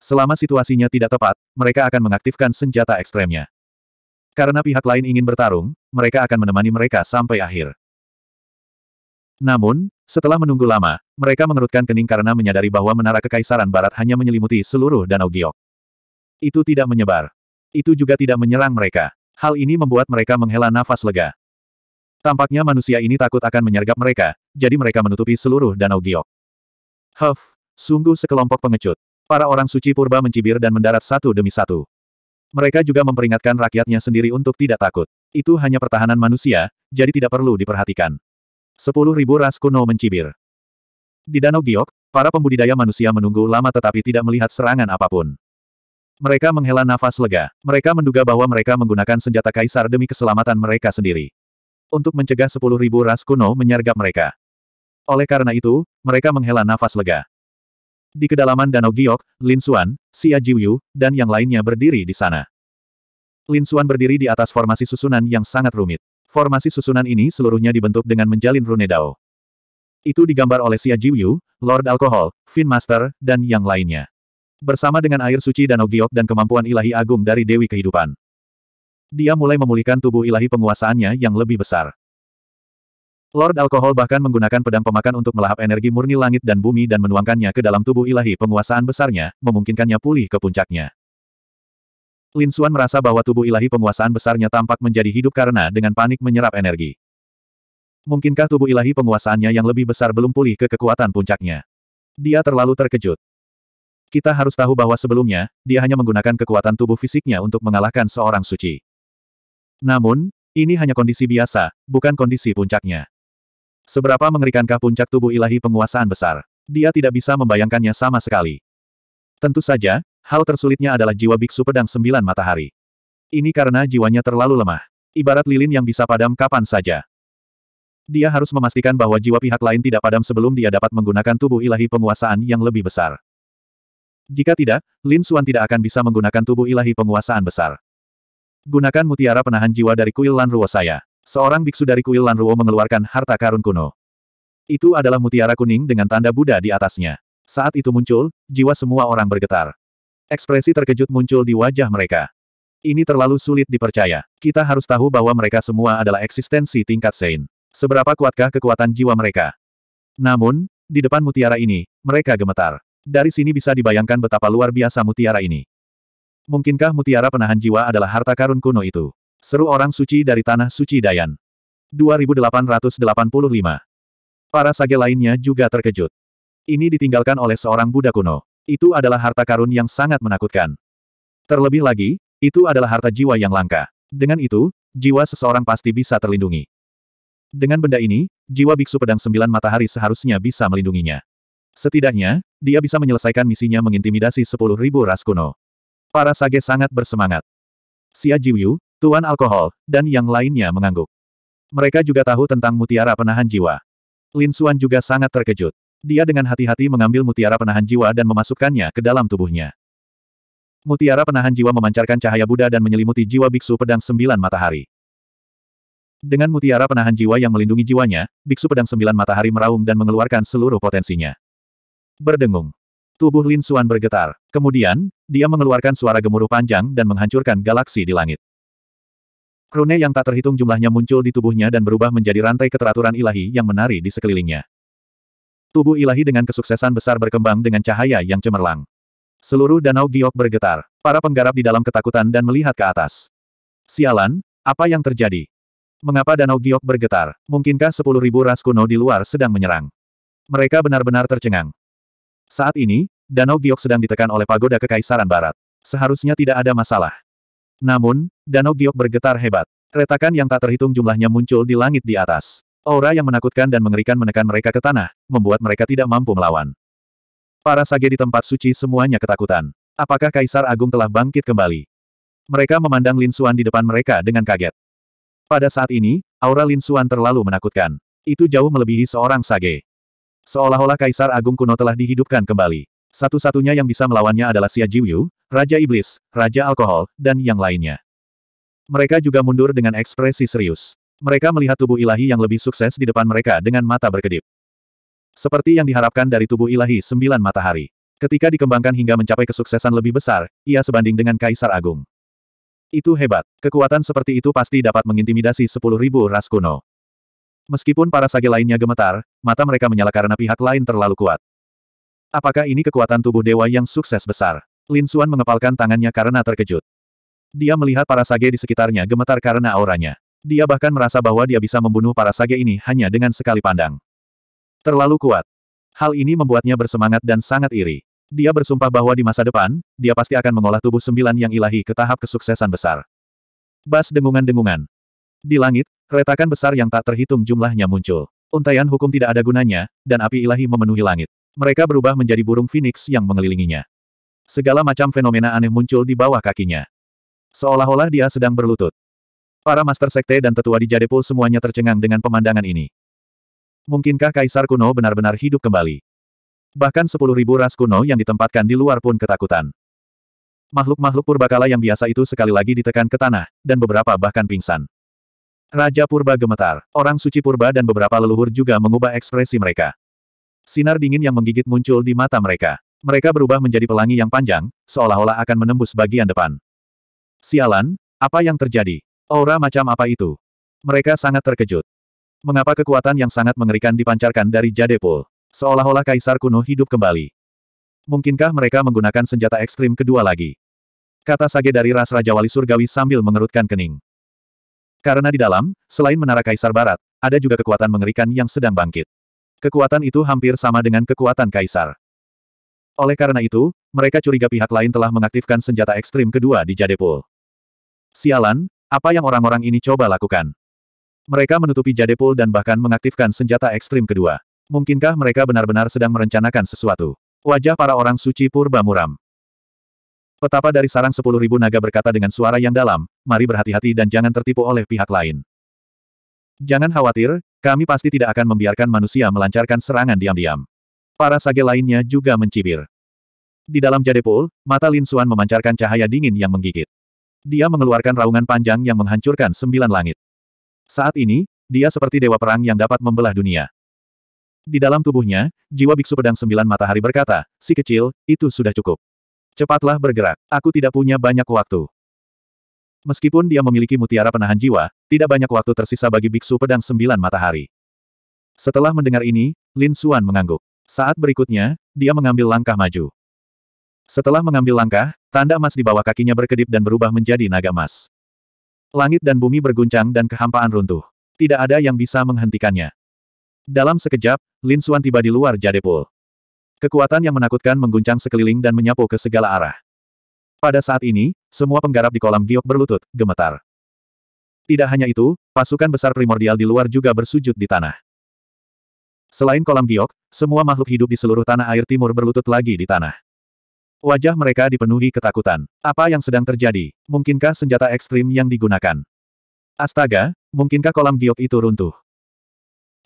Selama situasinya tidak tepat, mereka akan mengaktifkan senjata ekstremnya. Karena pihak lain ingin bertarung, mereka akan menemani mereka sampai akhir. Namun, setelah menunggu lama, mereka mengerutkan kening karena menyadari bahwa menara kekaisaran barat hanya menyelimuti seluruh Danau Giok. Itu tidak menyebar. Itu juga tidak menyerang mereka. Hal ini membuat mereka menghela nafas lega. Tampaknya manusia ini takut akan menyergap mereka, jadi mereka menutupi seluruh Danau Giok. Huff, sungguh sekelompok pengecut. Para orang suci purba mencibir dan mendarat satu demi satu. Mereka juga memperingatkan rakyatnya sendiri untuk tidak takut. Itu hanya pertahanan manusia, jadi tidak perlu diperhatikan. Sepuluh ribu ras kuno mencibir. Di Danau Giok, para pembudidaya manusia menunggu lama tetapi tidak melihat serangan apapun. Mereka menghela nafas lega. Mereka menduga bahwa mereka menggunakan senjata kaisar demi keselamatan mereka sendiri. Untuk mencegah sepuluh ribu ras kuno menyergap mereka. Oleh karena itu, mereka menghela nafas lega. Di kedalaman Danau Giok, Lin Xuan, Xia Jiuyu, dan yang lainnya berdiri di sana. Lin Xuan berdiri di atas formasi susunan yang sangat rumit. Formasi susunan ini seluruhnya dibentuk dengan menjalin rune dao. Itu digambar oleh Xia Jiuyu, Lord Alkohol, Fin Master, dan yang lainnya. Bersama dengan air suci Danau Giok dan kemampuan ilahi agung dari Dewi Kehidupan. Dia mulai memulihkan tubuh ilahi penguasaannya yang lebih besar. Lord Alkohol bahkan menggunakan pedang pemakan untuk melahap energi murni langit dan bumi dan menuangkannya ke dalam tubuh ilahi penguasaan besarnya, memungkinkannya pulih ke puncaknya. Lin Xuan merasa bahwa tubuh ilahi penguasaan besarnya tampak menjadi hidup karena dengan panik menyerap energi. Mungkinkah tubuh ilahi penguasaannya yang lebih besar belum pulih ke kekuatan puncaknya? Dia terlalu terkejut. Kita harus tahu bahwa sebelumnya, dia hanya menggunakan kekuatan tubuh fisiknya untuk mengalahkan seorang suci. Namun, ini hanya kondisi biasa, bukan kondisi puncaknya. Seberapa mengerikankah puncak tubuh ilahi penguasaan besar? Dia tidak bisa membayangkannya sama sekali. Tentu saja, hal tersulitnya adalah jiwa biksu pedang sembilan matahari. Ini karena jiwanya terlalu lemah. Ibarat lilin yang bisa padam kapan saja. Dia harus memastikan bahwa jiwa pihak lain tidak padam sebelum dia dapat menggunakan tubuh ilahi penguasaan yang lebih besar. Jika tidak, Lin Xuan tidak akan bisa menggunakan tubuh ilahi penguasaan besar. Gunakan mutiara penahan jiwa dari kuil Lan Ruo saya. Seorang biksu dari kuil Lanruo mengeluarkan harta karun kuno. Itu adalah mutiara kuning dengan tanda Buddha di atasnya. Saat itu muncul, jiwa semua orang bergetar. Ekspresi terkejut muncul di wajah mereka. Ini terlalu sulit dipercaya. Kita harus tahu bahwa mereka semua adalah eksistensi tingkat Sein. Seberapa kuatkah kekuatan jiwa mereka? Namun, di depan mutiara ini, mereka gemetar. Dari sini bisa dibayangkan betapa luar biasa mutiara ini. Mungkinkah mutiara penahan jiwa adalah harta karun kuno itu? Seru orang suci dari tanah suci Dayan. 2885. Para sage lainnya juga terkejut. Ini ditinggalkan oleh seorang Buddha kuno. Itu adalah harta karun yang sangat menakutkan. Terlebih lagi, itu adalah harta jiwa yang langka. Dengan itu, jiwa seseorang pasti bisa terlindungi. Dengan benda ini, jiwa biksu pedang sembilan matahari seharusnya bisa melindunginya. Setidaknya, dia bisa menyelesaikan misinya mengintimidasi sepuluh ribu ras kuno. Para sage sangat bersemangat. Xia Jiuyu, Tuan Alkohol, dan yang lainnya mengangguk. Mereka juga tahu tentang mutiara penahan jiwa. Lin Suan juga sangat terkejut. Dia dengan hati-hati mengambil mutiara penahan jiwa dan memasukkannya ke dalam tubuhnya. Mutiara penahan jiwa memancarkan cahaya Buddha dan menyelimuti jiwa biksu pedang sembilan matahari. Dengan mutiara penahan jiwa yang melindungi jiwanya, biksu pedang sembilan matahari meraung dan mengeluarkan seluruh potensinya. Berdengung. Tubuh Lin Suan bergetar. Kemudian, dia mengeluarkan suara gemuruh panjang dan menghancurkan galaksi di langit. Krone yang tak terhitung jumlahnya muncul di tubuhnya dan berubah menjadi rantai keteraturan ilahi yang menari di sekelilingnya. Tubuh ilahi dengan kesuksesan besar berkembang dengan cahaya yang cemerlang. Seluruh danau giok bergetar. Para penggarap di dalam ketakutan dan melihat ke atas. Sialan, apa yang terjadi? Mengapa danau giok bergetar? Mungkinkah sepuluh ribu ras kuno di luar sedang menyerang? Mereka benar-benar tercengang. Saat ini, danau giok sedang ditekan oleh pagoda kekaisaran barat. Seharusnya tidak ada masalah. Namun, Danau Giok bergetar hebat. Retakan yang tak terhitung jumlahnya muncul di langit di atas. Aura yang menakutkan dan mengerikan menekan mereka ke tanah, membuat mereka tidak mampu melawan. Para sage di tempat suci semuanya ketakutan. Apakah Kaisar Agung telah bangkit kembali? Mereka memandang Lin Xuan di depan mereka dengan kaget. Pada saat ini, aura Lin Xuan terlalu menakutkan. Itu jauh melebihi seorang sage. Seolah-olah Kaisar Agung kuno telah dihidupkan kembali. Satu-satunya yang bisa melawannya adalah Xia Jiuyu, Raja Iblis, Raja Alkohol, dan yang lainnya. Mereka juga mundur dengan ekspresi serius. Mereka melihat tubuh ilahi yang lebih sukses di depan mereka dengan mata berkedip. Seperti yang diharapkan dari tubuh ilahi sembilan matahari. Ketika dikembangkan hingga mencapai kesuksesan lebih besar, ia sebanding dengan Kaisar Agung. Itu hebat. Kekuatan seperti itu pasti dapat mengintimidasi sepuluh ribu ras kuno. Meskipun para sage lainnya gemetar, mata mereka menyala karena pihak lain terlalu kuat. Apakah ini kekuatan tubuh dewa yang sukses besar? Lin Xuan mengepalkan tangannya karena terkejut. Dia melihat para sage di sekitarnya gemetar karena auranya. Dia bahkan merasa bahwa dia bisa membunuh para sage ini hanya dengan sekali pandang. Terlalu kuat. Hal ini membuatnya bersemangat dan sangat iri. Dia bersumpah bahwa di masa depan, dia pasti akan mengolah tubuh sembilan yang ilahi ke tahap kesuksesan besar. Bas dengungan-dengungan. Di langit, retakan besar yang tak terhitung jumlahnya muncul. Untaian hukum tidak ada gunanya, dan api ilahi memenuhi langit mereka berubah menjadi burung phoenix yang mengelilinginya. Segala macam fenomena aneh muncul di bawah kakinya. Seolah-olah dia sedang berlutut. Para master sekte dan tetua di Jadepul semuanya tercengang dengan pemandangan ini. Mungkinkah Kaisar kuno benar-benar hidup kembali? Bahkan sepuluh ribu ras kuno yang ditempatkan di luar pun ketakutan. Makhluk-makhluk purbakala yang biasa itu sekali lagi ditekan ke tanah, dan beberapa bahkan pingsan. Raja Purba gemetar, orang suci Purba dan beberapa leluhur juga mengubah ekspresi mereka. Sinar dingin yang menggigit muncul di mata mereka. Mereka berubah menjadi pelangi yang panjang, seolah-olah akan menembus bagian depan. Sialan, apa yang terjadi? Aura macam apa itu? Mereka sangat terkejut. Mengapa kekuatan yang sangat mengerikan dipancarkan dari Jadepul? Seolah-olah kaisar kuno hidup kembali. Mungkinkah mereka menggunakan senjata ekstrim kedua lagi? Kata Sage dari ras Raja Wali Surgawi sambil mengerutkan kening. Karena di dalam, selain menara kaisar barat, ada juga kekuatan mengerikan yang sedang bangkit. Kekuatan itu hampir sama dengan kekuatan kaisar. Oleh karena itu, mereka curiga pihak lain telah mengaktifkan senjata ekstrim kedua di Jadepul. Sialan, apa yang orang-orang ini coba lakukan? Mereka menutupi Jadepul dan bahkan mengaktifkan senjata ekstrim kedua. Mungkinkah mereka benar-benar sedang merencanakan sesuatu? Wajah para orang suci purba muram. Petapa dari sarang sepuluh ribu naga berkata dengan suara yang dalam, mari berhati-hati dan jangan tertipu oleh pihak lain. Jangan khawatir, kami pasti tidak akan membiarkan manusia melancarkan serangan diam-diam. Para sage lainnya juga mencibir. Di dalam jadepul, mata Lin Suan memancarkan cahaya dingin yang menggigit. Dia mengeluarkan raungan panjang yang menghancurkan sembilan langit. Saat ini, dia seperti dewa perang yang dapat membelah dunia. Di dalam tubuhnya, jiwa biksu pedang sembilan matahari berkata, si kecil, itu sudah cukup. Cepatlah bergerak, aku tidak punya banyak waktu. Meskipun dia memiliki mutiara penahan jiwa, tidak banyak waktu tersisa bagi biksu pedang sembilan matahari. Setelah mendengar ini, Lin Xuan mengangguk. Saat berikutnya, dia mengambil langkah maju. Setelah mengambil langkah, tanda emas di bawah kakinya berkedip dan berubah menjadi naga emas. Langit dan bumi berguncang dan kehampaan runtuh. Tidak ada yang bisa menghentikannya. Dalam sekejap, Lin Xuan tiba di luar Jadepul. Kekuatan yang menakutkan mengguncang sekeliling dan menyapu ke segala arah. Pada saat ini, semua penggarap di kolam giok berlutut, gemetar. Tidak hanya itu, pasukan besar primordial di luar juga bersujud di tanah. Selain kolam giok, semua makhluk hidup di seluruh tanah air timur berlutut lagi di tanah. Wajah mereka dipenuhi ketakutan. Apa yang sedang terjadi? Mungkinkah senjata ekstrim yang digunakan? Astaga, mungkinkah kolam giok itu runtuh?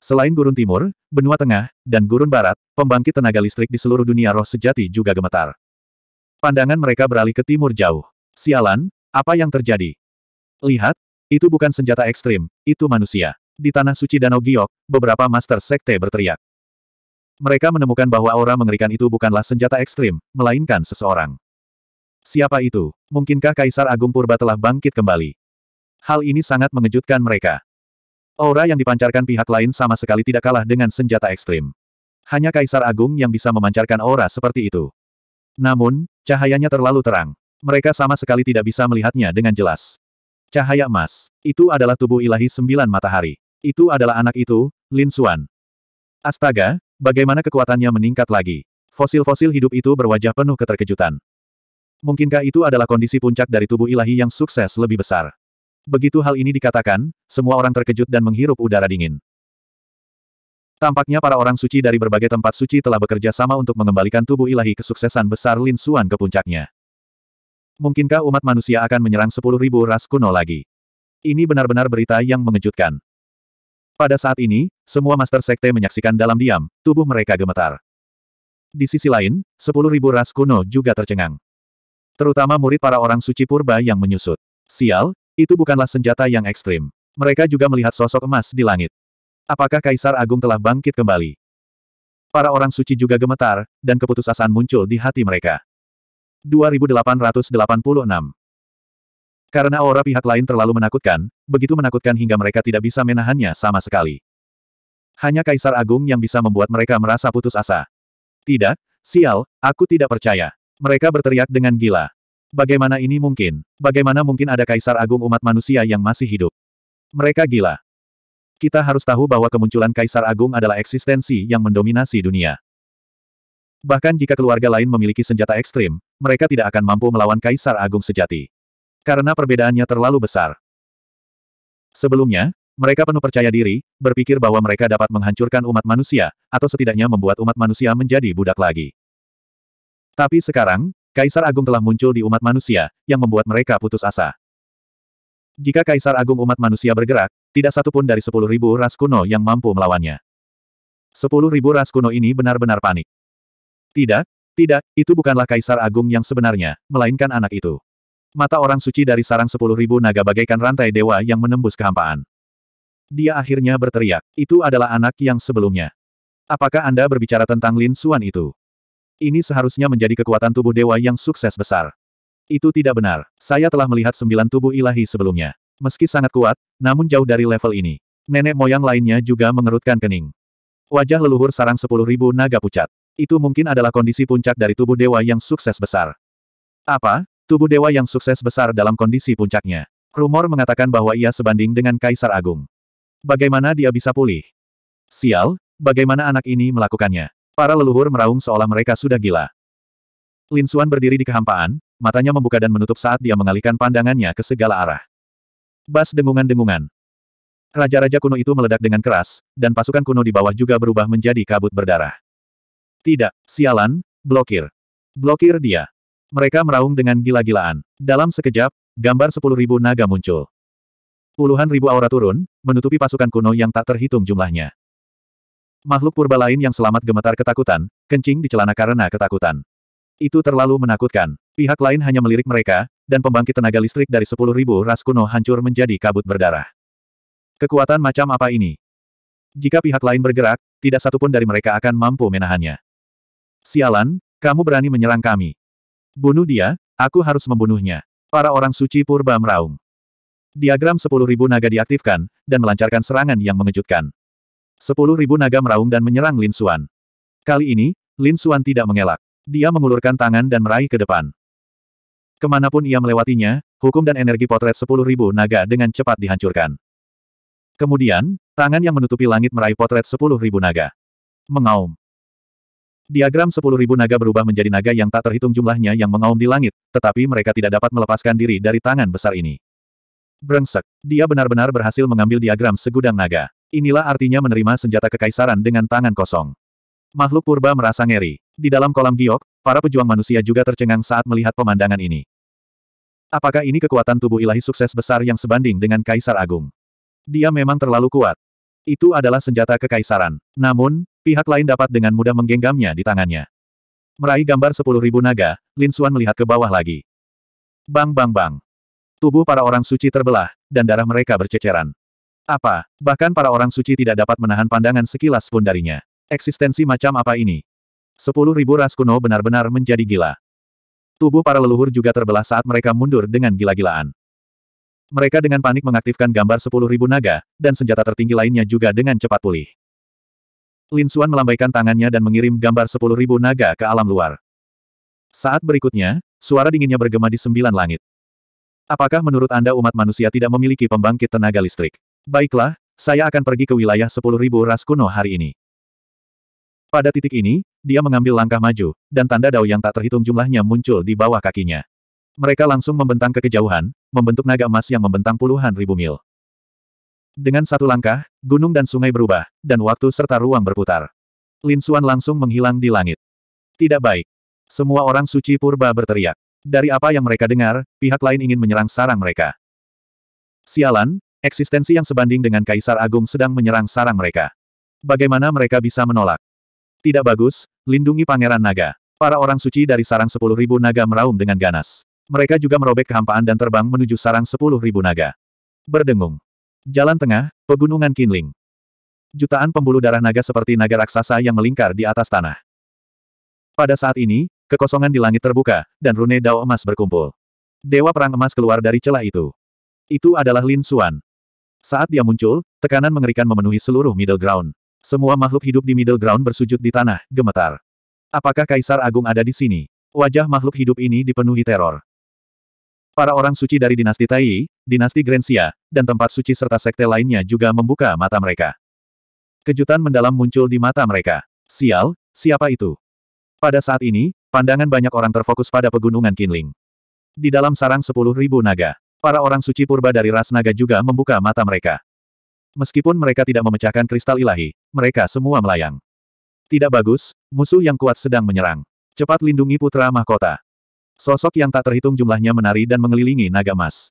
Selain gurun timur, benua tengah, dan gurun barat, pembangkit tenaga listrik di seluruh dunia roh sejati juga gemetar. Pandangan mereka beralih ke timur jauh. Sialan, apa yang terjadi? Lihat, itu bukan senjata ekstrim, itu manusia. Di Tanah Suci Danau Giok, beberapa Master Sekte berteriak. Mereka menemukan bahwa aura mengerikan itu bukanlah senjata ekstrim, melainkan seseorang. Siapa itu? Mungkinkah Kaisar Agung Purba telah bangkit kembali? Hal ini sangat mengejutkan mereka. Aura yang dipancarkan pihak lain sama sekali tidak kalah dengan senjata ekstrim. Hanya Kaisar Agung yang bisa memancarkan aura seperti itu. Namun, cahayanya terlalu terang. Mereka sama sekali tidak bisa melihatnya dengan jelas. Cahaya emas. Itu adalah tubuh ilahi sembilan matahari. Itu adalah anak itu, Lin Xuan. Astaga, bagaimana kekuatannya meningkat lagi. Fosil-fosil hidup itu berwajah penuh keterkejutan. Mungkinkah itu adalah kondisi puncak dari tubuh ilahi yang sukses lebih besar? Begitu hal ini dikatakan, semua orang terkejut dan menghirup udara dingin. Tampaknya para orang suci dari berbagai tempat suci telah bekerja sama untuk mengembalikan tubuh ilahi kesuksesan besar Lin Xuan ke puncaknya. Mungkinkah umat manusia akan menyerang sepuluh ribu ras kuno lagi? Ini benar-benar berita yang mengejutkan. Pada saat ini, semua Master Sekte menyaksikan dalam diam, tubuh mereka gemetar. Di sisi lain, sepuluh ribu ras kuno juga tercengang. Terutama murid para orang suci purba yang menyusut. Sial, itu bukanlah senjata yang ekstrim. Mereka juga melihat sosok emas di langit. Apakah Kaisar Agung telah bangkit kembali? Para orang suci juga gemetar, dan keputusasaan muncul di hati mereka. 2886. Karena aura pihak lain terlalu menakutkan, begitu menakutkan hingga mereka tidak bisa menahannya sama sekali. Hanya Kaisar Agung yang bisa membuat mereka merasa putus asa. Tidak, sial, aku tidak percaya. Mereka berteriak dengan gila. Bagaimana ini mungkin? Bagaimana mungkin ada Kaisar Agung umat manusia yang masih hidup? Mereka gila. Kita harus tahu bahwa kemunculan Kaisar Agung adalah eksistensi yang mendominasi dunia. Bahkan jika keluarga lain memiliki senjata ekstrim, mereka tidak akan mampu melawan Kaisar Agung sejati. Karena perbedaannya terlalu besar. Sebelumnya, mereka penuh percaya diri, berpikir bahwa mereka dapat menghancurkan umat manusia, atau setidaknya membuat umat manusia menjadi budak lagi. Tapi sekarang, Kaisar Agung telah muncul di umat manusia, yang membuat mereka putus asa. Jika Kaisar Agung umat manusia bergerak, tidak satupun dari sepuluh ribu ras kuno yang mampu melawannya. Sepuluh ribu ras kuno ini benar-benar panik. Tidak, tidak, itu bukanlah Kaisar Agung yang sebenarnya, melainkan anak itu. Mata orang suci dari sarang sepuluh ribu naga bagaikan rantai dewa yang menembus kehampaan. Dia akhirnya berteriak, itu adalah anak yang sebelumnya. Apakah Anda berbicara tentang Lin Xuan itu? Ini seharusnya menjadi kekuatan tubuh dewa yang sukses besar. Itu tidak benar. Saya telah melihat sembilan tubuh ilahi sebelumnya. Meski sangat kuat, namun jauh dari level ini. Nenek moyang lainnya juga mengerutkan kening. Wajah leluhur sarang sepuluh ribu naga pucat. Itu mungkin adalah kondisi puncak dari tubuh dewa yang sukses besar. Apa? Tubuh dewa yang sukses besar dalam kondisi puncaknya. Rumor mengatakan bahwa ia sebanding dengan Kaisar Agung. Bagaimana dia bisa pulih? Sial, bagaimana anak ini melakukannya? Para leluhur meraung seolah mereka sudah gila. Lin Xuan berdiri di kehampaan, matanya membuka dan menutup saat dia mengalihkan pandangannya ke segala arah. Bas dengungan-dengungan. Raja-raja kuno itu meledak dengan keras, dan pasukan kuno di bawah juga berubah menjadi kabut berdarah. Tidak, sialan, blokir. Blokir dia. Mereka meraung dengan gila-gilaan. Dalam sekejap, gambar sepuluh ribu naga muncul. Puluhan ribu aura turun, menutupi pasukan kuno yang tak terhitung jumlahnya. Makhluk purba lain yang selamat gemetar ketakutan, kencing di celana karena ketakutan. Itu terlalu menakutkan. Pihak lain hanya melirik mereka, dan pembangkit tenaga listrik dari sepuluh ribu ras kuno hancur menjadi kabut berdarah. Kekuatan macam apa ini? Jika pihak lain bergerak, tidak satupun dari mereka akan mampu menahannya. Sialan, kamu berani menyerang kami. Bunuh dia, aku harus membunuhnya. Para orang suci purba meraung. Diagram 10.000 naga diaktifkan, dan melancarkan serangan yang mengejutkan. 10.000 naga meraung dan menyerang Lin Xuan. Kali ini, Lin Xuan tidak mengelak. Dia mengulurkan tangan dan meraih ke depan. Kemanapun ia melewatinya, hukum dan energi potret 10.000 naga dengan cepat dihancurkan. Kemudian, tangan yang menutupi langit meraih potret 10.000 naga. Mengaum. Diagram 10.000 naga berubah menjadi naga yang tak terhitung jumlahnya yang mengaum di langit, tetapi mereka tidak dapat melepaskan diri dari tangan besar ini. Brengsek, dia benar-benar berhasil mengambil diagram segudang naga. Inilah artinya menerima senjata kekaisaran dengan tangan kosong. Makhluk purba merasa ngeri. Di dalam kolam giok, para pejuang manusia juga tercengang saat melihat pemandangan ini. Apakah ini kekuatan tubuh ilahi sukses besar yang sebanding dengan Kaisar Agung? Dia memang terlalu kuat. Itu adalah senjata kekaisaran. Namun, Pihak lain dapat dengan mudah menggenggamnya di tangannya. Meraih gambar sepuluh ribu naga, Lin Xuan melihat ke bawah lagi. Bang bang bang. Tubuh para orang suci terbelah, dan darah mereka berceceran. Apa, bahkan para orang suci tidak dapat menahan pandangan sekilas pun darinya. Eksistensi macam apa ini? Sepuluh ribu ras kuno benar-benar menjadi gila. Tubuh para leluhur juga terbelah saat mereka mundur dengan gila-gilaan. Mereka dengan panik mengaktifkan gambar sepuluh ribu naga, dan senjata tertinggi lainnya juga dengan cepat pulih. Lin Xuan melambaikan tangannya dan mengirim gambar sepuluh ribu naga ke alam luar. Saat berikutnya, suara dinginnya bergema di sembilan langit. Apakah menurut Anda umat manusia tidak memiliki pembangkit tenaga listrik? Baiklah, saya akan pergi ke wilayah sepuluh ribu ras kuno hari ini. Pada titik ini, dia mengambil langkah maju, dan tanda dao yang tak terhitung jumlahnya muncul di bawah kakinya. Mereka langsung membentang ke kejauhan, membentuk naga emas yang membentang puluhan ribu mil. Dengan satu langkah, gunung dan sungai berubah, dan waktu serta ruang berputar. Lin Xuan langsung menghilang di langit. Tidak baik. Semua orang suci purba berteriak. Dari apa yang mereka dengar, pihak lain ingin menyerang sarang mereka. Sialan, eksistensi yang sebanding dengan Kaisar Agung sedang menyerang sarang mereka. Bagaimana mereka bisa menolak? Tidak bagus, lindungi Pangeran Naga. Para orang suci dari sarang sepuluh ribu naga meraung dengan ganas. Mereka juga merobek kehampaan dan terbang menuju sarang sepuluh ribu naga. Berdengung. Jalan tengah, Pegunungan Kinling. Jutaan pembuluh darah naga seperti naga raksasa yang melingkar di atas tanah. Pada saat ini, kekosongan di langit terbuka, dan rune dao emas berkumpul. Dewa perang emas keluar dari celah itu. Itu adalah Lin Xuan. Saat dia muncul, tekanan mengerikan memenuhi seluruh middle ground. Semua makhluk hidup di middle ground bersujud di tanah, gemetar. Apakah Kaisar Agung ada di sini? Wajah makhluk hidup ini dipenuhi teror. Para orang suci dari dinasti Tai, dinasti Grensia, dan tempat suci serta sekte lainnya juga membuka mata mereka. Kejutan mendalam muncul di mata mereka. Sial, siapa itu? Pada saat ini, pandangan banyak orang terfokus pada pegunungan Kinling. Di dalam sarang sepuluh ribu naga, para orang suci purba dari ras naga juga membuka mata mereka. Meskipun mereka tidak memecahkan kristal ilahi, mereka semua melayang. Tidak bagus, musuh yang kuat sedang menyerang. Cepat lindungi putra mahkota. Sosok yang tak terhitung jumlahnya menari dan mengelilingi naga emas.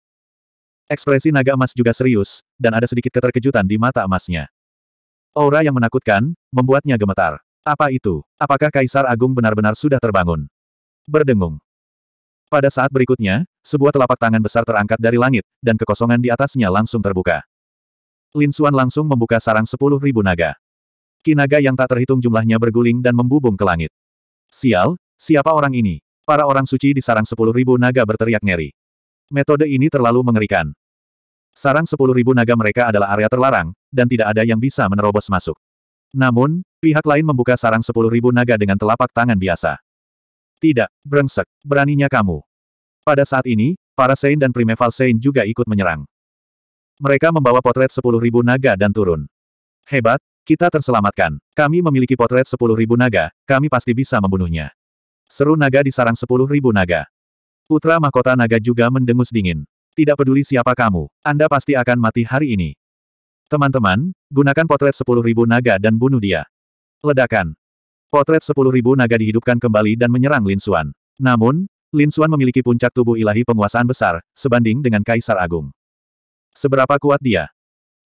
Ekspresi naga emas juga serius, dan ada sedikit keterkejutan di mata emasnya. Aura yang menakutkan, membuatnya gemetar. Apa itu? Apakah Kaisar Agung benar-benar sudah terbangun? Berdengung. Pada saat berikutnya, sebuah telapak tangan besar terangkat dari langit, dan kekosongan di atasnya langsung terbuka. Lin Xuan langsung membuka sarang sepuluh ribu naga. Kinaga yang tak terhitung jumlahnya berguling dan membubung ke langit. Sial, siapa orang ini? Para orang suci di sarang sepuluh ribu naga berteriak ngeri. Metode ini terlalu mengerikan. Sarang sepuluh ribu naga mereka adalah area terlarang, dan tidak ada yang bisa menerobos masuk. Namun, pihak lain membuka sarang sepuluh ribu naga dengan telapak tangan biasa. Tidak, brengsek, beraninya kamu. Pada saat ini, para Sein dan Primeval Sein juga ikut menyerang. Mereka membawa potret sepuluh ribu naga dan turun. Hebat, kita terselamatkan. Kami memiliki potret sepuluh ribu naga, kami pasti bisa membunuhnya. Seru naga di sarang sepuluh ribu naga. Putra mahkota naga juga mendengus dingin. Tidak peduli siapa kamu, Anda pasti akan mati hari ini. Teman-teman, gunakan potret sepuluh ribu naga dan bunuh dia. Ledakan. Potret sepuluh ribu naga dihidupkan kembali dan menyerang Lin Xuan. Namun, Lin Xuan memiliki puncak tubuh ilahi penguasaan besar, sebanding dengan Kaisar Agung. Seberapa kuat dia?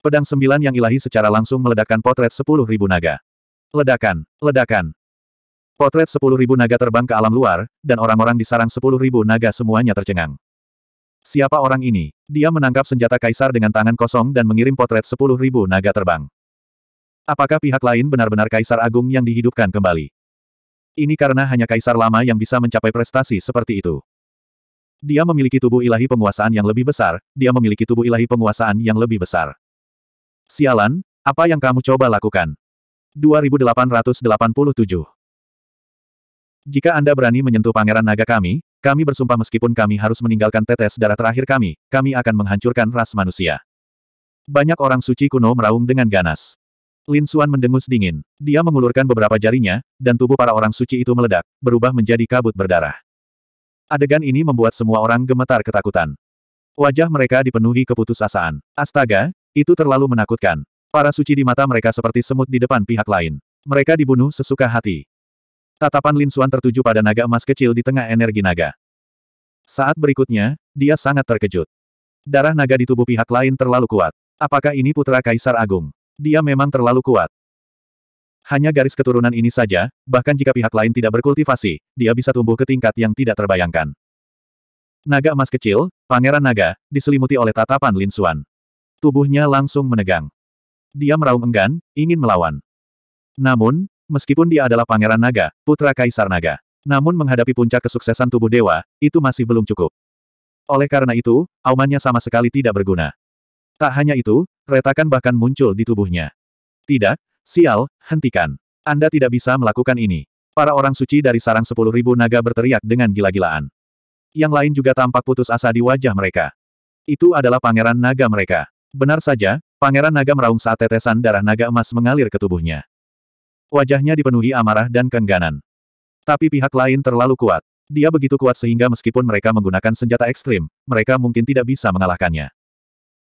Pedang sembilan yang ilahi secara langsung meledakkan potret sepuluh ribu naga. Ledakan, ledakan, Potret ribu naga terbang ke alam luar, dan orang-orang di sarang ribu naga semuanya tercengang. Siapa orang ini? Dia menangkap senjata kaisar dengan tangan kosong dan mengirim potret ribu naga terbang. Apakah pihak lain benar-benar kaisar agung yang dihidupkan kembali? Ini karena hanya kaisar lama yang bisa mencapai prestasi seperti itu. Dia memiliki tubuh ilahi penguasaan yang lebih besar, dia memiliki tubuh ilahi penguasaan yang lebih besar. Sialan, apa yang kamu coba lakukan? 2887 jika Anda berani menyentuh pangeran naga kami, kami bersumpah meskipun kami harus meninggalkan tetes darah terakhir kami, kami akan menghancurkan ras manusia. Banyak orang suci kuno meraung dengan ganas. Lin Xuan mendengus dingin. Dia mengulurkan beberapa jarinya, dan tubuh para orang suci itu meledak, berubah menjadi kabut berdarah. Adegan ini membuat semua orang gemetar ketakutan. Wajah mereka dipenuhi keputusasaan. Astaga, itu terlalu menakutkan. Para suci di mata mereka seperti semut di depan pihak lain. Mereka dibunuh sesuka hati. Tatapan Lin Suan tertuju pada naga emas kecil di tengah energi naga. Saat berikutnya, dia sangat terkejut. Darah naga di tubuh pihak lain terlalu kuat. Apakah ini putra Kaisar Agung? Dia memang terlalu kuat. Hanya garis keturunan ini saja, bahkan jika pihak lain tidak berkultivasi, dia bisa tumbuh ke tingkat yang tidak terbayangkan. Naga emas kecil, pangeran naga, diselimuti oleh tatapan Lin Suan. Tubuhnya langsung menegang. Dia meraung enggan, ingin melawan. Namun, Meskipun dia adalah pangeran naga, putra kaisar naga. Namun menghadapi puncak kesuksesan tubuh dewa, itu masih belum cukup. Oleh karena itu, aumannya sama sekali tidak berguna. Tak hanya itu, retakan bahkan muncul di tubuhnya. Tidak, sial, hentikan. Anda tidak bisa melakukan ini. Para orang suci dari sarang sepuluh ribu naga berteriak dengan gila-gilaan. Yang lain juga tampak putus asa di wajah mereka. Itu adalah pangeran naga mereka. Benar saja, pangeran naga meraung saat tetesan darah naga emas mengalir ke tubuhnya. Wajahnya dipenuhi amarah dan kengganan. Tapi pihak lain terlalu kuat. Dia begitu kuat sehingga meskipun mereka menggunakan senjata ekstrim, mereka mungkin tidak bisa mengalahkannya.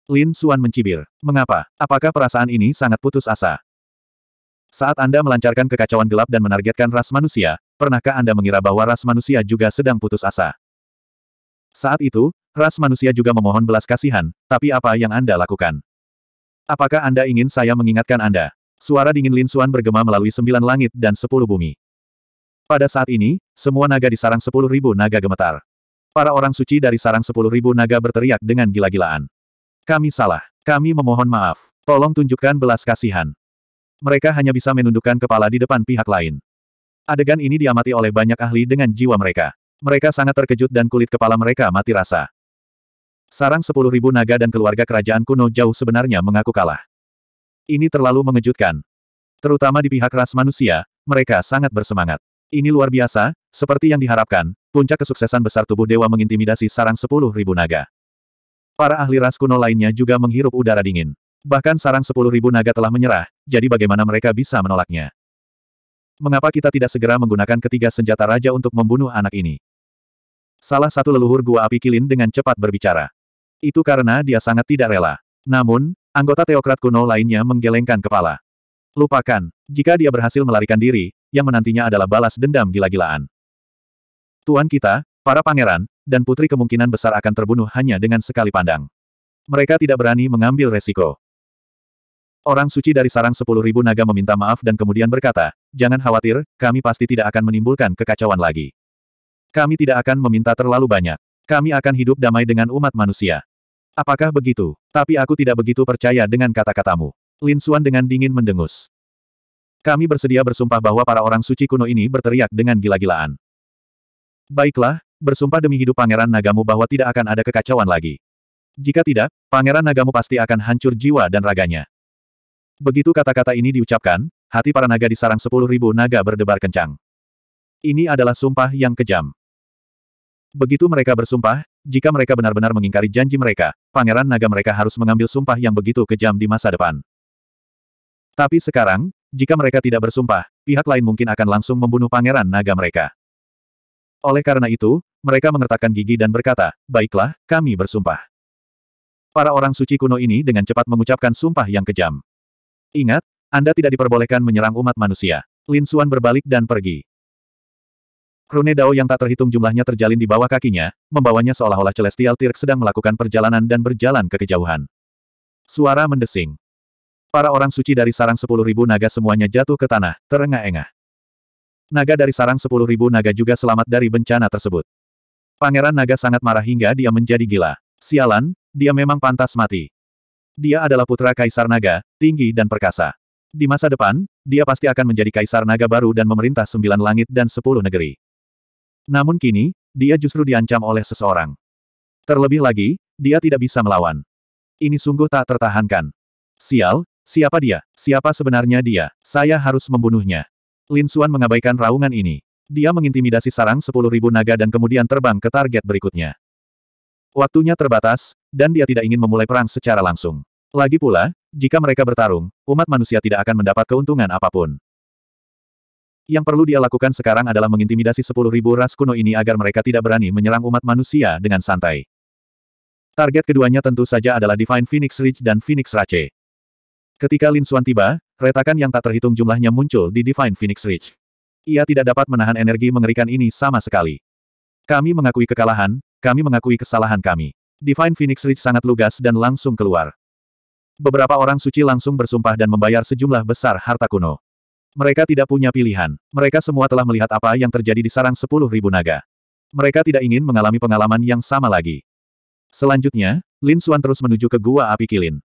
Lin Suan mencibir. Mengapa? Apakah perasaan ini sangat putus asa? Saat Anda melancarkan kekacauan gelap dan menargetkan ras manusia, pernahkah Anda mengira bahwa ras manusia juga sedang putus asa? Saat itu, ras manusia juga memohon belas kasihan, tapi apa yang Anda lakukan? Apakah Anda ingin saya mengingatkan Anda? Suara dingin Lin Xuan bergema melalui sembilan langit dan sepuluh bumi. Pada saat ini, semua naga di sarang sepuluh ribu naga gemetar. Para orang suci dari sarang sepuluh ribu naga berteriak dengan gila-gilaan. Kami salah. Kami memohon maaf. Tolong tunjukkan belas kasihan. Mereka hanya bisa menundukkan kepala di depan pihak lain. Adegan ini diamati oleh banyak ahli dengan jiwa mereka. Mereka sangat terkejut dan kulit kepala mereka mati rasa. Sarang sepuluh ribu naga dan keluarga kerajaan kuno jauh sebenarnya mengaku kalah. Ini terlalu mengejutkan. Terutama di pihak ras manusia, mereka sangat bersemangat. Ini luar biasa, seperti yang diharapkan, puncak kesuksesan besar tubuh dewa mengintimidasi sarang sepuluh ribu naga. Para ahli ras kuno lainnya juga menghirup udara dingin. Bahkan sarang sepuluh ribu naga telah menyerah, jadi bagaimana mereka bisa menolaknya? Mengapa kita tidak segera menggunakan ketiga senjata raja untuk membunuh anak ini? Salah satu leluhur gua api kilin dengan cepat berbicara. Itu karena dia sangat tidak rela. Namun, Anggota teokrat kuno lainnya menggelengkan kepala. Lupakan, jika dia berhasil melarikan diri, yang menantinya adalah balas dendam gila-gilaan. Tuan kita, para pangeran, dan putri kemungkinan besar akan terbunuh hanya dengan sekali pandang. Mereka tidak berani mengambil resiko. Orang suci dari sarang sepuluh ribu naga meminta maaf dan kemudian berkata, jangan khawatir, kami pasti tidak akan menimbulkan kekacauan lagi. Kami tidak akan meminta terlalu banyak. Kami akan hidup damai dengan umat manusia. Apakah begitu? Tapi aku tidak begitu percaya dengan kata-katamu. Lin Xuan dengan dingin mendengus. Kami bersedia bersumpah bahwa para orang suci kuno ini berteriak dengan gila-gilaan. Baiklah, bersumpah demi hidup Pangeran Nagamu bahwa tidak akan ada kekacauan lagi. Jika tidak, Pangeran Nagamu pasti akan hancur jiwa dan raganya. Begitu kata-kata ini diucapkan, hati para naga di sarang sepuluh ribu naga berdebar kencang. Ini adalah sumpah yang kejam. Begitu mereka bersumpah, jika mereka benar-benar mengingkari janji mereka, pangeran naga mereka harus mengambil sumpah yang begitu kejam di masa depan. Tapi sekarang, jika mereka tidak bersumpah, pihak lain mungkin akan langsung membunuh pangeran naga mereka. Oleh karena itu, mereka mengertakkan gigi dan berkata, baiklah, kami bersumpah. Para orang suci kuno ini dengan cepat mengucapkan sumpah yang kejam. Ingat, Anda tidak diperbolehkan menyerang umat manusia. Lin Suan berbalik dan pergi. Rune Dao yang tak terhitung jumlahnya terjalin di bawah kakinya, membawanya seolah-olah Celestial Tirk sedang melakukan perjalanan dan berjalan ke kejauhan. Suara mendesing. Para orang suci dari sarang sepuluh ribu naga semuanya jatuh ke tanah, terengah-engah. Naga dari sarang sepuluh ribu naga juga selamat dari bencana tersebut. Pangeran naga sangat marah hingga dia menjadi gila. Sialan, dia memang pantas mati. Dia adalah putra Kaisar Naga, tinggi dan perkasa. Di masa depan, dia pasti akan menjadi Kaisar Naga baru dan memerintah sembilan langit dan sepuluh negeri. Namun kini, dia justru diancam oleh seseorang. Terlebih lagi, dia tidak bisa melawan. Ini sungguh tak tertahankan. Sial, siapa dia? Siapa sebenarnya dia? Saya harus membunuhnya. Lin Xuan mengabaikan raungan ini. Dia mengintimidasi sarang 10.000 naga dan kemudian terbang ke target berikutnya. Waktunya terbatas, dan dia tidak ingin memulai perang secara langsung. Lagi pula, jika mereka bertarung, umat manusia tidak akan mendapat keuntungan apapun. Yang perlu dia lakukan sekarang adalah mengintimidasi sepuluh ribu ras kuno ini agar mereka tidak berani menyerang umat manusia dengan santai. Target keduanya tentu saja adalah Divine Phoenix Ridge dan Phoenix Rache. Ketika Lin Xuan tiba, retakan yang tak terhitung jumlahnya muncul di Divine Phoenix Ridge. Ia tidak dapat menahan energi mengerikan ini sama sekali. Kami mengakui kekalahan, kami mengakui kesalahan kami. Divine Phoenix Ridge sangat lugas dan langsung keluar. Beberapa orang suci langsung bersumpah dan membayar sejumlah besar harta kuno. Mereka tidak punya pilihan. Mereka semua telah melihat apa yang terjadi di sarang sepuluh ribu naga. Mereka tidak ingin mengalami pengalaman yang sama lagi. Selanjutnya, Lin Xuan terus menuju ke Gua Api Kilin.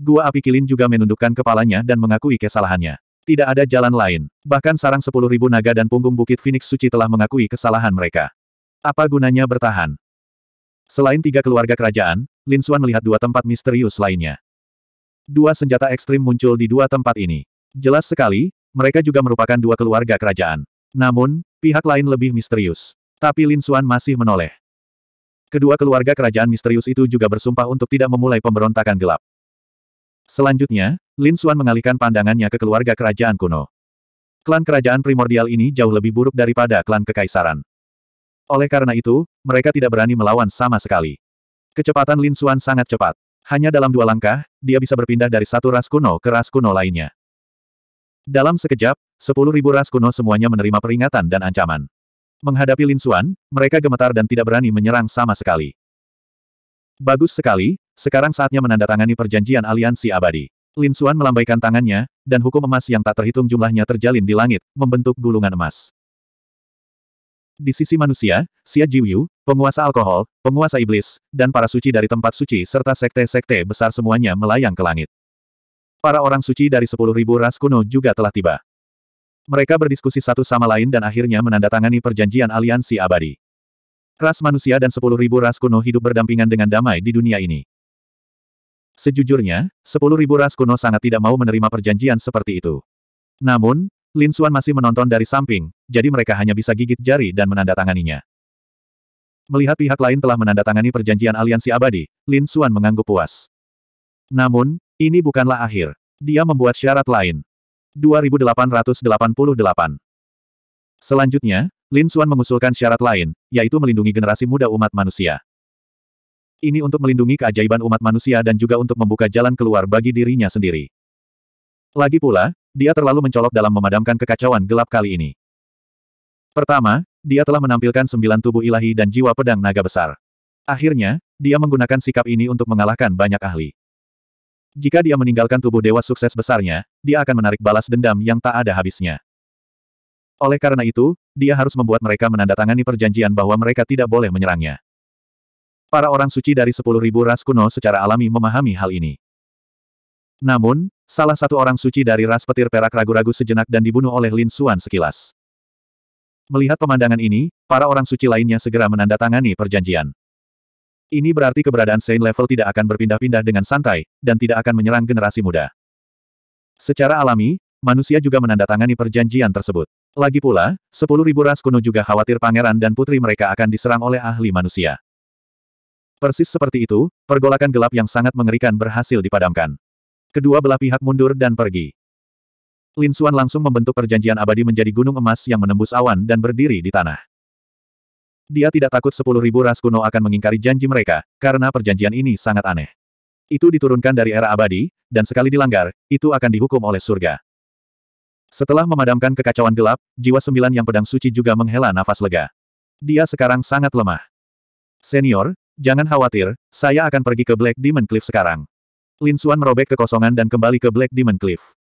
Gua Api Kilin juga menundukkan kepalanya dan mengakui kesalahannya. Tidak ada jalan lain. Bahkan sarang sepuluh ribu naga dan punggung bukit Phoenix Suci telah mengakui kesalahan mereka. Apa gunanya bertahan? Selain tiga keluarga kerajaan, Lin Xuan melihat dua tempat misterius lainnya. Dua senjata ekstrim muncul di dua tempat ini. Jelas sekali, mereka juga merupakan dua keluarga kerajaan. Namun, pihak lain lebih misterius. Tapi Lin Xuan masih menoleh. Kedua keluarga kerajaan misterius itu juga bersumpah untuk tidak memulai pemberontakan gelap. Selanjutnya, Lin Xuan mengalihkan pandangannya ke keluarga kerajaan kuno. Klan kerajaan primordial ini jauh lebih buruk daripada klan kekaisaran. Oleh karena itu, mereka tidak berani melawan sama sekali. Kecepatan Lin Xuan sangat cepat. Hanya dalam dua langkah, dia bisa berpindah dari satu ras kuno ke ras kuno lainnya. Dalam sekejap, sepuluh ribu ras kuno semuanya menerima peringatan dan ancaman. Menghadapi Lin Xuan, mereka gemetar dan tidak berani menyerang sama sekali. Bagus sekali, sekarang saatnya menandatangani perjanjian aliansi abadi. Lin Xuan melambaikan tangannya, dan hukum emas yang tak terhitung jumlahnya terjalin di langit, membentuk gulungan emas. Di sisi manusia, Xia Jiuyu, penguasa alkohol, penguasa iblis, dan para suci dari tempat suci serta sekte-sekte besar semuanya melayang ke langit. Para orang suci dari sepuluh ribu ras kuno juga telah tiba. Mereka berdiskusi satu sama lain dan akhirnya menandatangani perjanjian aliansi abadi. Ras manusia dan sepuluh ribu ras kuno hidup berdampingan dengan damai di dunia ini. Sejujurnya, sepuluh ribu ras kuno sangat tidak mau menerima perjanjian seperti itu. Namun, Lin Suan masih menonton dari samping, jadi mereka hanya bisa gigit jari dan menandatanganinya. Melihat pihak lain telah menandatangani perjanjian aliansi abadi, Lin Suan mengangguk puas. Namun, ini bukanlah akhir. Dia membuat syarat lain. 2888. Selanjutnya, Lin Xuan mengusulkan syarat lain, yaitu melindungi generasi muda umat manusia. Ini untuk melindungi keajaiban umat manusia dan juga untuk membuka jalan keluar bagi dirinya sendiri. Lagi pula, dia terlalu mencolok dalam memadamkan kekacauan gelap kali ini. Pertama, dia telah menampilkan sembilan tubuh ilahi dan jiwa pedang naga besar. Akhirnya, dia menggunakan sikap ini untuk mengalahkan banyak ahli. Jika dia meninggalkan tubuh dewa sukses besarnya, dia akan menarik balas dendam yang tak ada habisnya. Oleh karena itu, dia harus membuat mereka menandatangani perjanjian bahwa mereka tidak boleh menyerangnya. Para orang suci dari sepuluh ribu ras kuno secara alami memahami hal ini. Namun, salah satu orang suci dari ras petir perak ragu-ragu sejenak dan dibunuh oleh Lin Suan sekilas. Melihat pemandangan ini, para orang suci lainnya segera menandatangani perjanjian. Ini berarti keberadaan Saint level tidak akan berpindah-pindah dengan santai, dan tidak akan menyerang generasi muda. Secara alami, manusia juga menandatangani perjanjian tersebut. Lagi pula, sepuluh ribu ras kuno juga khawatir pangeran dan putri mereka akan diserang oleh ahli manusia. Persis seperti itu, pergolakan gelap yang sangat mengerikan berhasil dipadamkan. Kedua belah pihak mundur dan pergi. Lin Suan langsung membentuk perjanjian abadi menjadi gunung emas yang menembus awan dan berdiri di tanah. Dia tidak takut sepuluh ribu ras kuno akan mengingkari janji mereka, karena perjanjian ini sangat aneh. Itu diturunkan dari era abadi, dan sekali dilanggar, itu akan dihukum oleh surga. Setelah memadamkan kekacauan gelap, jiwa sembilan yang pedang suci juga menghela nafas lega. Dia sekarang sangat lemah. Senior, jangan khawatir, saya akan pergi ke Black Demon Cliff sekarang. Lin Xuan merobek kekosongan dan kembali ke Black Demon Cliff.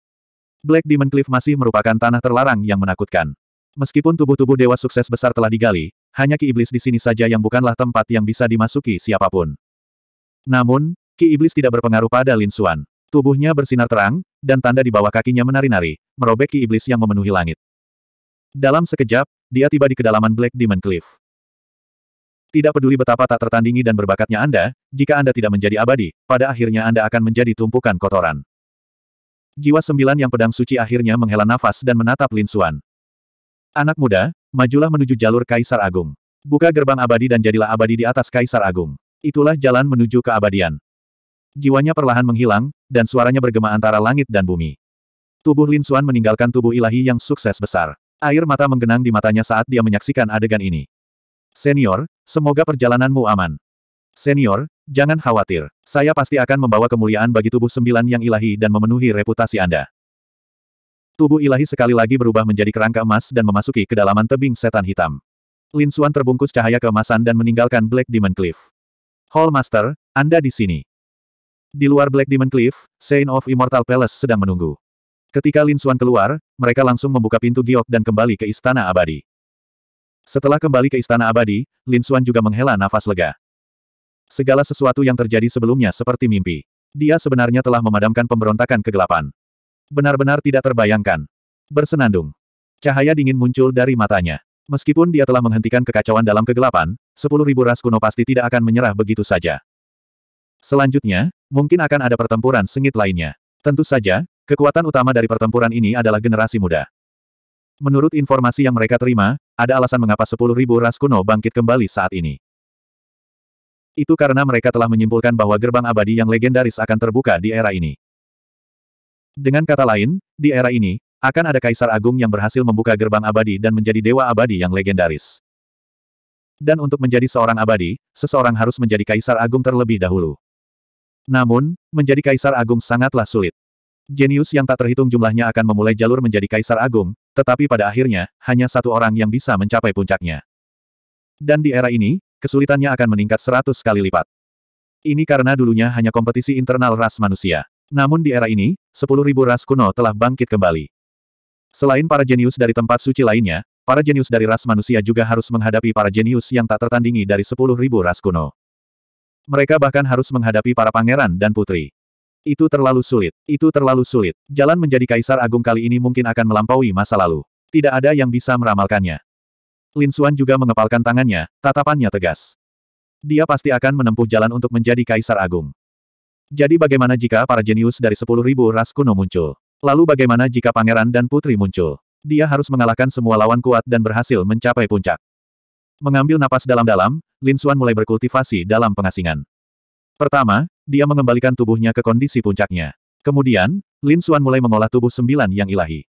Black Demon Cliff masih merupakan tanah terlarang yang menakutkan. Meskipun tubuh-tubuh dewa sukses besar telah digali, hanya Ki Iblis di sini saja yang bukanlah tempat yang bisa dimasuki siapapun. Namun, Ki Iblis tidak berpengaruh pada Lin Xuan. Tubuhnya bersinar terang, dan tanda di bawah kakinya menari-nari, merobek Ki Iblis yang memenuhi langit. Dalam sekejap, dia tiba di kedalaman Black Demon Cliff. Tidak peduli betapa tak tertandingi dan berbakatnya Anda, jika Anda tidak menjadi abadi, pada akhirnya Anda akan menjadi tumpukan kotoran. Jiwa sembilan yang pedang suci akhirnya menghela nafas dan menatap Lin Xuan. Anak muda, Majulah menuju jalur Kaisar Agung. Buka gerbang abadi dan jadilah abadi di atas Kaisar Agung. Itulah jalan menuju keabadian. Jiwanya perlahan menghilang, dan suaranya bergema antara langit dan bumi. Tubuh Lin Xuan meninggalkan tubuh ilahi yang sukses besar. Air mata menggenang di matanya saat dia menyaksikan adegan ini. Senior, semoga perjalananmu aman. Senior, jangan khawatir. Saya pasti akan membawa kemuliaan bagi tubuh sembilan yang ilahi dan memenuhi reputasi Anda. Tubuh ilahi sekali lagi berubah menjadi kerangka emas dan memasuki kedalaman tebing setan hitam. Lin Xuan terbungkus cahaya keemasan dan meninggalkan Black Demon Cliff. Hall Master, Anda di sini. Di luar Black Demon Cliff, Saint of Immortal Palace sedang menunggu. Ketika Lin Xuan keluar, mereka langsung membuka pintu giok dan kembali ke Istana Abadi. Setelah kembali ke Istana Abadi, Lin Xuan juga menghela nafas lega. Segala sesuatu yang terjadi sebelumnya seperti mimpi. Dia sebenarnya telah memadamkan pemberontakan kegelapan benar-benar tidak terbayangkan. Bersenandung. Cahaya dingin muncul dari matanya. Meskipun dia telah menghentikan kekacauan dalam kegelapan, sepuluh ribu ras kuno pasti tidak akan menyerah begitu saja. Selanjutnya, mungkin akan ada pertempuran sengit lainnya. Tentu saja, kekuatan utama dari pertempuran ini adalah generasi muda. Menurut informasi yang mereka terima, ada alasan mengapa sepuluh ribu ras kuno bangkit kembali saat ini. Itu karena mereka telah menyimpulkan bahwa gerbang abadi yang legendaris akan terbuka di era ini. Dengan kata lain, di era ini, akan ada kaisar agung yang berhasil membuka gerbang abadi dan menjadi dewa abadi yang legendaris. Dan untuk menjadi seorang abadi, seseorang harus menjadi kaisar agung terlebih dahulu. Namun, menjadi kaisar agung sangatlah sulit. Jenius yang tak terhitung jumlahnya akan memulai jalur menjadi kaisar agung, tetapi pada akhirnya, hanya satu orang yang bisa mencapai puncaknya. Dan di era ini, kesulitannya akan meningkat seratus kali lipat. Ini karena dulunya hanya kompetisi internal ras manusia. Namun di era ini, 10.000 ras kuno telah bangkit kembali. Selain para jenius dari tempat suci lainnya, para jenius dari ras manusia juga harus menghadapi para jenius yang tak tertandingi dari 10.000 ras kuno. Mereka bahkan harus menghadapi para pangeran dan putri. Itu terlalu sulit. Itu terlalu sulit. Jalan menjadi kaisar agung kali ini mungkin akan melampaui masa lalu. Tidak ada yang bisa meramalkannya. Lin Xuan juga mengepalkan tangannya, tatapannya tegas. Dia pasti akan menempuh jalan untuk menjadi kaisar agung. Jadi bagaimana jika para jenius dari sepuluh ribu ras kuno muncul? Lalu bagaimana jika pangeran dan putri muncul? Dia harus mengalahkan semua lawan kuat dan berhasil mencapai puncak. Mengambil napas dalam-dalam, Lin Xuan mulai berkultivasi dalam pengasingan. Pertama, dia mengembalikan tubuhnya ke kondisi puncaknya. Kemudian, Lin Xuan mulai mengolah tubuh sembilan yang ilahi.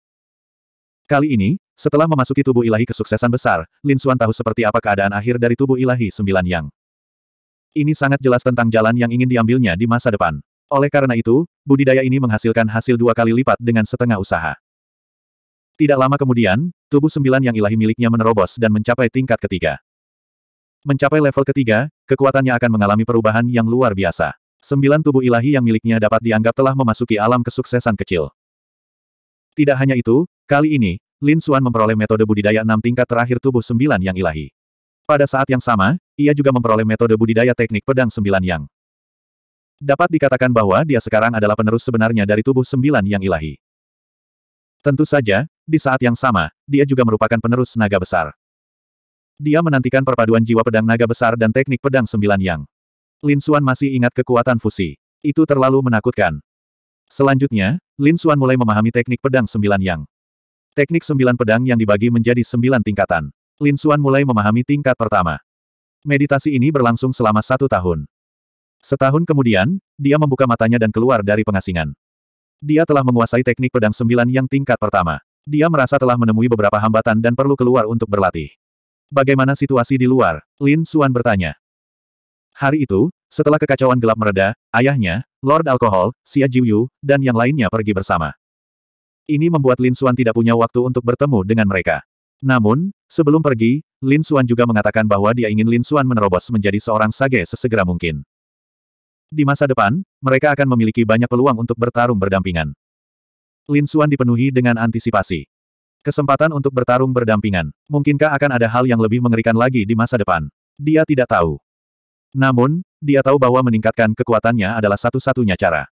Kali ini, setelah memasuki tubuh ilahi kesuksesan besar, Lin Xuan tahu seperti apa keadaan akhir dari tubuh ilahi sembilan yang. Ini sangat jelas tentang jalan yang ingin diambilnya di masa depan. Oleh karena itu, budidaya ini menghasilkan hasil dua kali lipat dengan setengah usaha. Tidak lama kemudian, tubuh sembilan yang ilahi miliknya menerobos dan mencapai tingkat ketiga. Mencapai level ketiga, kekuatannya akan mengalami perubahan yang luar biasa. Sembilan tubuh ilahi yang miliknya dapat dianggap telah memasuki alam kesuksesan kecil. Tidak hanya itu, kali ini, Lin Xuan memperoleh metode budidaya enam tingkat terakhir tubuh sembilan yang ilahi. Pada saat yang sama, ia juga memperoleh metode budidaya teknik pedang sembilan yang. Dapat dikatakan bahwa dia sekarang adalah penerus sebenarnya dari tubuh sembilan yang ilahi. Tentu saja, di saat yang sama, dia juga merupakan penerus naga besar. Dia menantikan perpaduan jiwa pedang naga besar dan teknik pedang sembilan yang. Lin Xuan masih ingat kekuatan fusi. Itu terlalu menakutkan. Selanjutnya, Lin Xuan mulai memahami teknik pedang sembilan yang. Teknik sembilan pedang yang dibagi menjadi sembilan tingkatan. Lin Xuan mulai memahami tingkat pertama. Meditasi ini berlangsung selama satu tahun. Setahun kemudian, dia membuka matanya dan keluar dari pengasingan. Dia telah menguasai teknik pedang sembilan yang tingkat pertama. Dia merasa telah menemui beberapa hambatan dan perlu keluar untuk berlatih. Bagaimana situasi di luar? Lin Xuan bertanya. Hari itu, setelah kekacauan gelap mereda, ayahnya, Lord Alkohol, Xia Jiuyu, dan yang lainnya pergi bersama. Ini membuat Lin Xuan tidak punya waktu untuk bertemu dengan mereka. Namun, sebelum pergi, Lin Xuan juga mengatakan bahwa dia ingin Lin Xuan menerobos menjadi seorang sage sesegera mungkin. Di masa depan, mereka akan memiliki banyak peluang untuk bertarung berdampingan. Lin Xuan dipenuhi dengan antisipasi. Kesempatan untuk bertarung berdampingan. Mungkinkah akan ada hal yang lebih mengerikan lagi di masa depan? Dia tidak tahu. Namun, dia tahu bahwa meningkatkan kekuatannya adalah satu-satunya cara.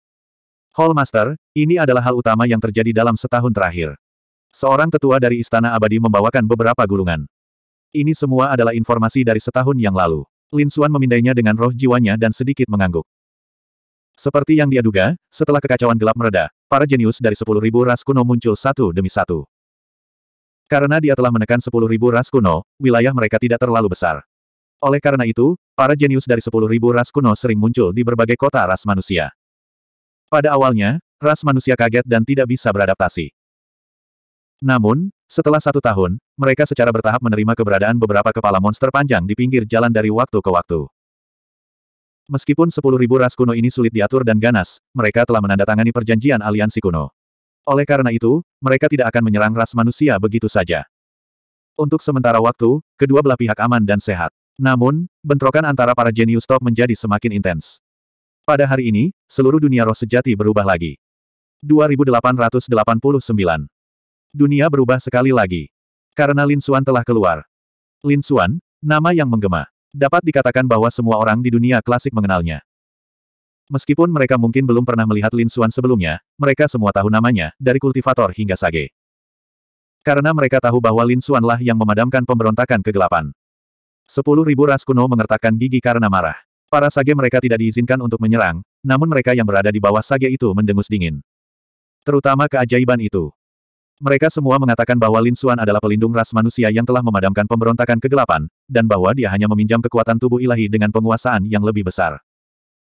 Hall Master, ini adalah hal utama yang terjadi dalam setahun terakhir. Seorang tetua dari Istana Abadi membawakan beberapa gulungan. Ini semua adalah informasi dari setahun yang lalu. Lin Xuan memindainya dengan roh jiwanya dan sedikit mengangguk. Seperti yang dia duga, setelah kekacauan gelap mereda, para jenius dari sepuluh ribu ras kuno muncul satu demi satu. Karena dia telah menekan sepuluh ribu ras kuno, wilayah mereka tidak terlalu besar. Oleh karena itu, para jenius dari sepuluh ribu ras kuno sering muncul di berbagai kota ras manusia. Pada awalnya, ras manusia kaget dan tidak bisa beradaptasi. Namun, setelah satu tahun, mereka secara bertahap menerima keberadaan beberapa kepala monster panjang di pinggir jalan dari waktu ke waktu. Meskipun 10.000 ras kuno ini sulit diatur dan ganas, mereka telah menandatangani perjanjian aliansi kuno. Oleh karena itu, mereka tidak akan menyerang ras manusia begitu saja. Untuk sementara waktu, kedua belah pihak aman dan sehat. Namun, bentrokan antara para jenius top menjadi semakin intens. Pada hari ini, seluruh dunia roh sejati berubah lagi. 2889 Dunia berubah sekali lagi. Karena Lin Xuan telah keluar. Lin Xuan, nama yang menggema. Dapat dikatakan bahwa semua orang di dunia klasik mengenalnya. Meskipun mereka mungkin belum pernah melihat Lin Xuan sebelumnya, mereka semua tahu namanya, dari kultivator hingga sage. Karena mereka tahu bahwa Lin Xuan lah yang memadamkan pemberontakan kegelapan. Sepuluh ribu ras kuno mengertakkan gigi karena marah. Para sage mereka tidak diizinkan untuk menyerang, namun mereka yang berada di bawah sage itu mendengus dingin. Terutama keajaiban itu. Mereka semua mengatakan bahwa Lin Xuan adalah pelindung ras manusia yang telah memadamkan pemberontakan kegelapan, dan bahwa dia hanya meminjam kekuatan tubuh ilahi dengan penguasaan yang lebih besar.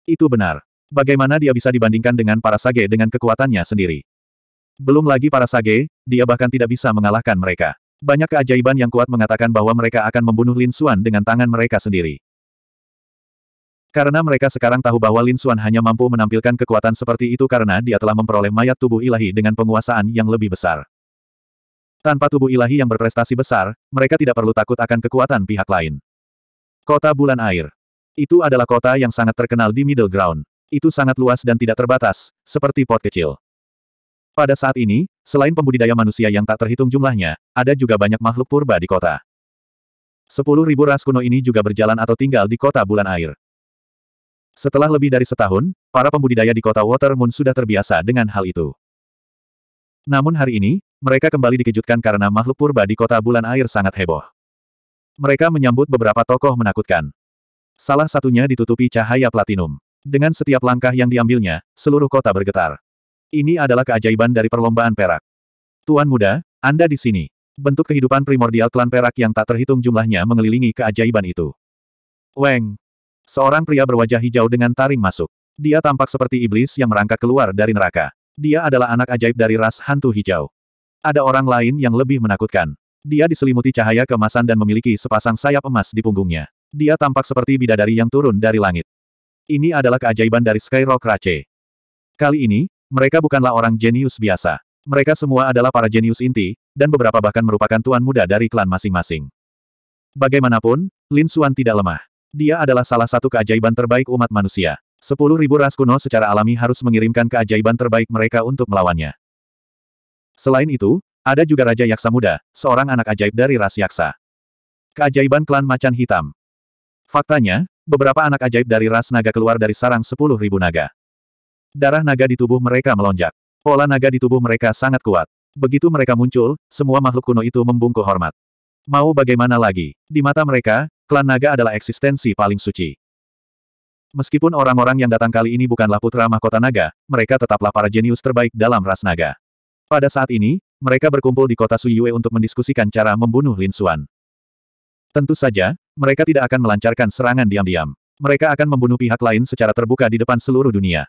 Itu benar. Bagaimana dia bisa dibandingkan dengan para sage dengan kekuatannya sendiri? Belum lagi para sage, dia bahkan tidak bisa mengalahkan mereka. Banyak keajaiban yang kuat mengatakan bahwa mereka akan membunuh Lin Xuan dengan tangan mereka sendiri. Karena mereka sekarang tahu bahwa Lin Xuan hanya mampu menampilkan kekuatan seperti itu karena dia telah memperoleh mayat tubuh ilahi dengan penguasaan yang lebih besar. Tanpa tubuh ilahi yang berprestasi besar, mereka tidak perlu takut akan kekuatan pihak lain. Kota Bulan Air. Itu adalah kota yang sangat terkenal di Middle Ground. Itu sangat luas dan tidak terbatas, seperti pot kecil. Pada saat ini, selain pembudidaya manusia yang tak terhitung jumlahnya, ada juga banyak makhluk purba di kota. Sepuluh ribu ras kuno ini juga berjalan atau tinggal di kota Bulan Air. Setelah lebih dari setahun, para pembudidaya di kota Water Moon sudah terbiasa dengan hal itu. Namun hari ini, mereka kembali dikejutkan karena makhluk purba di kota bulan air sangat heboh. Mereka menyambut beberapa tokoh menakutkan. Salah satunya ditutupi cahaya platinum. Dengan setiap langkah yang diambilnya, seluruh kota bergetar. Ini adalah keajaiban dari perlombaan perak. Tuan muda, Anda di sini. Bentuk kehidupan primordial klan perak yang tak terhitung jumlahnya mengelilingi keajaiban itu. Weng. Seorang pria berwajah hijau dengan taring masuk. Dia tampak seperti iblis yang merangkak keluar dari neraka. Dia adalah anak ajaib dari ras hantu hijau. Ada orang lain yang lebih menakutkan. Dia diselimuti cahaya kemasan dan memiliki sepasang sayap emas di punggungnya. Dia tampak seperti bidadari yang turun dari langit. Ini adalah keajaiban dari Skyrock Rache. Kali ini, mereka bukanlah orang jenius biasa. Mereka semua adalah para jenius inti, dan beberapa bahkan merupakan tuan muda dari klan masing-masing. Bagaimanapun, Lin Xuan tidak lemah. Dia adalah salah satu keajaiban terbaik umat manusia. Sepuluh ribu ras kuno secara alami harus mengirimkan keajaiban terbaik mereka untuk melawannya. Selain itu, ada juga Raja Yaksa Muda, seorang anak ajaib dari ras Yaksa. Keajaiban klan macan hitam. Faktanya, beberapa anak ajaib dari ras naga keluar dari sarang 10.000 naga. Darah naga di tubuh mereka melonjak. Pola naga di tubuh mereka sangat kuat. Begitu mereka muncul, semua makhluk kuno itu membungkuk hormat. Mau bagaimana lagi? Di mata mereka, klan naga adalah eksistensi paling suci. Meskipun orang-orang yang datang kali ini bukanlah putra mahkota naga, mereka tetaplah para jenius terbaik dalam ras naga. Pada saat ini, mereka berkumpul di kota Suyue untuk mendiskusikan cara membunuh Lin Xuan. Tentu saja, mereka tidak akan melancarkan serangan diam-diam. Mereka akan membunuh pihak lain secara terbuka di depan seluruh dunia.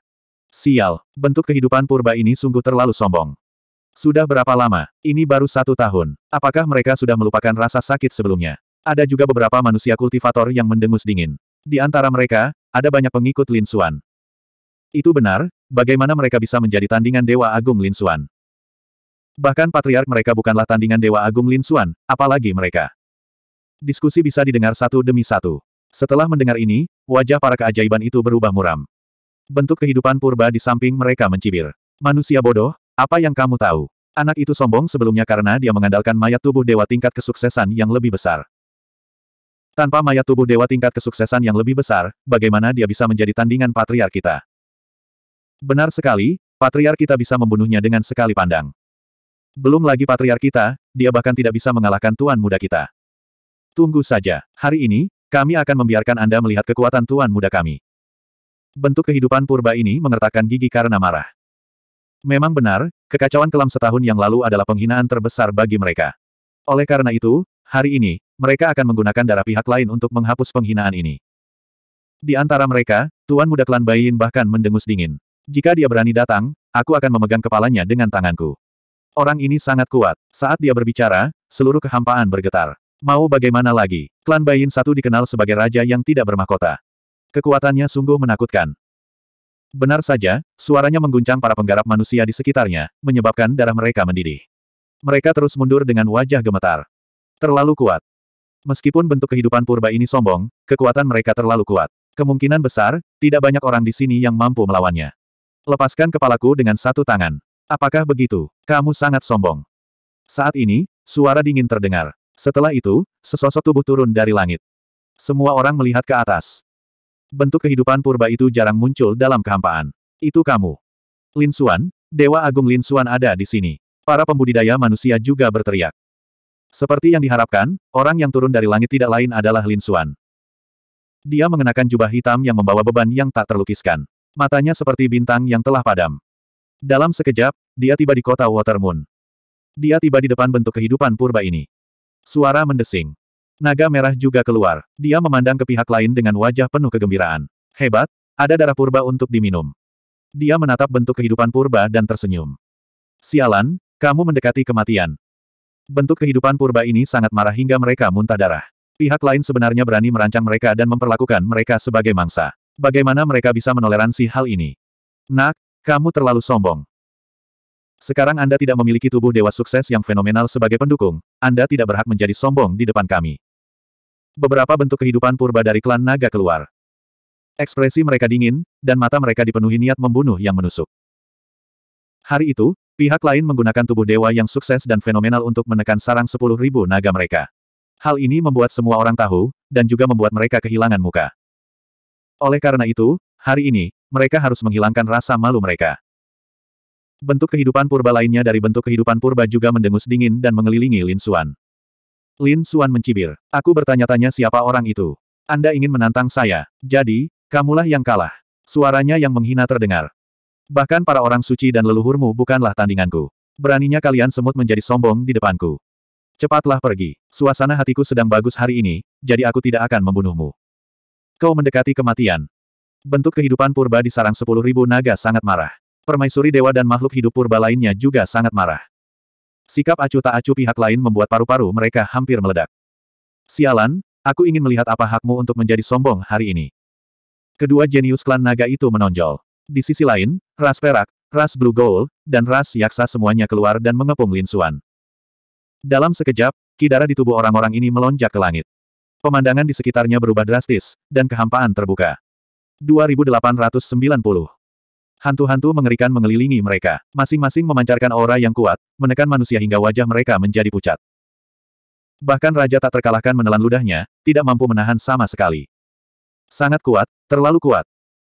Sial, bentuk kehidupan purba ini sungguh terlalu sombong. Sudah berapa lama? Ini baru satu tahun. Apakah mereka sudah melupakan rasa sakit sebelumnya? Ada juga beberapa manusia kultivator yang mendengus dingin. Di antara mereka, ada banyak pengikut Lin Xuan. Itu benar, bagaimana mereka bisa menjadi tandingan Dewa Agung Lin Xuan? Bahkan patriark mereka bukanlah tandingan Dewa Agung Lin Xuan, apalagi mereka. Diskusi bisa didengar satu demi satu. Setelah mendengar ini, wajah para keajaiban itu berubah muram. Bentuk kehidupan purba di samping mereka mencibir. Manusia bodoh, apa yang kamu tahu? Anak itu sombong sebelumnya karena dia mengandalkan mayat tubuh dewa tingkat kesuksesan yang lebih besar. Tanpa mayat tubuh dewa tingkat kesuksesan yang lebih besar, bagaimana dia bisa menjadi tandingan patriark kita? Benar sekali, patriark kita bisa membunuhnya dengan sekali pandang. Belum lagi patriark kita, dia bahkan tidak bisa mengalahkan tuan muda kita. Tunggu saja. Hari ini, kami akan membiarkan Anda melihat kekuatan tuan muda kami. Bentuk kehidupan purba ini mengertakkan gigi karena marah. Memang benar, kekacauan kelam setahun yang lalu adalah penghinaan terbesar bagi mereka. Oleh karena itu, hari ini, mereka akan menggunakan darah pihak lain untuk menghapus penghinaan ini. Di antara mereka, Tuan Muda Klan Bayin bahkan mendengus dingin. Jika dia berani datang, aku akan memegang kepalanya dengan tanganku. Orang ini sangat kuat. Saat dia berbicara, seluruh kehampaan bergetar. Mau bagaimana lagi? Klan Bayin satu dikenal sebagai raja yang tidak bermahkota. Kekuatannya sungguh menakutkan. Benar saja, suaranya mengguncang para penggarap manusia di sekitarnya, menyebabkan darah mereka mendidih. Mereka terus mundur dengan wajah gemetar. Terlalu kuat. Meskipun bentuk kehidupan purba ini sombong, kekuatan mereka terlalu kuat. Kemungkinan besar, tidak banyak orang di sini yang mampu melawannya. Lepaskan kepalaku dengan satu tangan. Apakah begitu? Kamu sangat sombong. Saat ini, suara dingin terdengar. Setelah itu, sesosok tubuh turun dari langit. Semua orang melihat ke atas. Bentuk kehidupan purba itu jarang muncul dalam kehampaan. Itu kamu. Lin Xuan, Dewa Agung Lin Xuan ada di sini. Para pembudidaya manusia juga berteriak. Seperti yang diharapkan, orang yang turun dari langit tidak lain adalah Lin Xuan. Dia mengenakan jubah hitam yang membawa beban yang tak terlukiskan. Matanya seperti bintang yang telah padam. Dalam sekejap, dia tiba di kota Water Moon. Dia tiba di depan bentuk kehidupan purba ini. Suara mendesing. Naga merah juga keluar. Dia memandang ke pihak lain dengan wajah penuh kegembiraan. Hebat, ada darah purba untuk diminum. Dia menatap bentuk kehidupan purba dan tersenyum. Sialan, kamu mendekati kematian. Bentuk kehidupan purba ini sangat marah hingga mereka muntah darah. Pihak lain sebenarnya berani merancang mereka dan memperlakukan mereka sebagai mangsa. Bagaimana mereka bisa menoleransi hal ini? Nak, kamu terlalu sombong. Sekarang Anda tidak memiliki tubuh dewa sukses yang fenomenal sebagai pendukung, Anda tidak berhak menjadi sombong di depan kami. Beberapa bentuk kehidupan purba dari klan naga keluar. Ekspresi mereka dingin, dan mata mereka dipenuhi niat membunuh yang menusuk. Hari itu, pihak lain menggunakan tubuh dewa yang sukses dan fenomenal untuk menekan sarang sepuluh ribu naga mereka. Hal ini membuat semua orang tahu, dan juga membuat mereka kehilangan muka. Oleh karena itu, hari ini, mereka harus menghilangkan rasa malu mereka. Bentuk kehidupan purba lainnya dari bentuk kehidupan purba juga mendengus dingin dan mengelilingi Lin Suan. Lin Suan mencibir. Aku bertanya-tanya siapa orang itu. Anda ingin menantang saya, jadi, kamulah yang kalah. Suaranya yang menghina terdengar. Bahkan para orang suci dan leluhurmu bukanlah tandinganku. Beraninya kalian semut menjadi sombong di depanku. Cepatlah pergi. Suasana hatiku sedang bagus hari ini, jadi aku tidak akan membunuhmu. Kau mendekati kematian bentuk kehidupan purba di sarang sepuluh ribu naga sangat marah. Permaisuri dewa dan makhluk hidup purba lainnya juga sangat marah. Sikap acuh tak acuh pihak lain membuat paru-paru mereka hampir meledak. Sialan, aku ingin melihat apa hakmu untuk menjadi sombong hari ini. Kedua jenius klan naga itu menonjol. Di sisi lain, ras perak, ras blue gold, dan ras yaksa semuanya keluar dan mengepung Lin Xuan. Dalam sekejap, kidara di tubuh orang-orang ini melonjak ke langit. Pemandangan di sekitarnya berubah drastis, dan kehampaan terbuka. 2890. Hantu-hantu mengerikan mengelilingi mereka, masing-masing memancarkan aura yang kuat, menekan manusia hingga wajah mereka menjadi pucat. Bahkan raja tak terkalahkan menelan ludahnya, tidak mampu menahan sama sekali. Sangat kuat, terlalu kuat.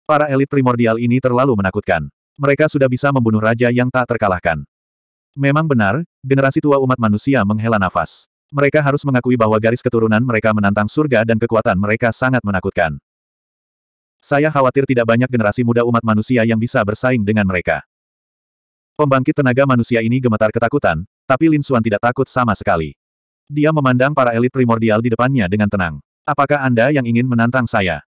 Para elit primordial ini terlalu menakutkan. Mereka sudah bisa membunuh raja yang tak terkalahkan. Memang benar, generasi tua umat manusia menghela nafas. Mereka harus mengakui bahwa garis keturunan mereka menantang surga dan kekuatan mereka sangat menakutkan. Saya khawatir tidak banyak generasi muda umat manusia yang bisa bersaing dengan mereka. Pembangkit tenaga manusia ini gemetar ketakutan, tapi Lin Xuan tidak takut sama sekali. Dia memandang para elit primordial di depannya dengan tenang. Apakah Anda yang ingin menantang saya?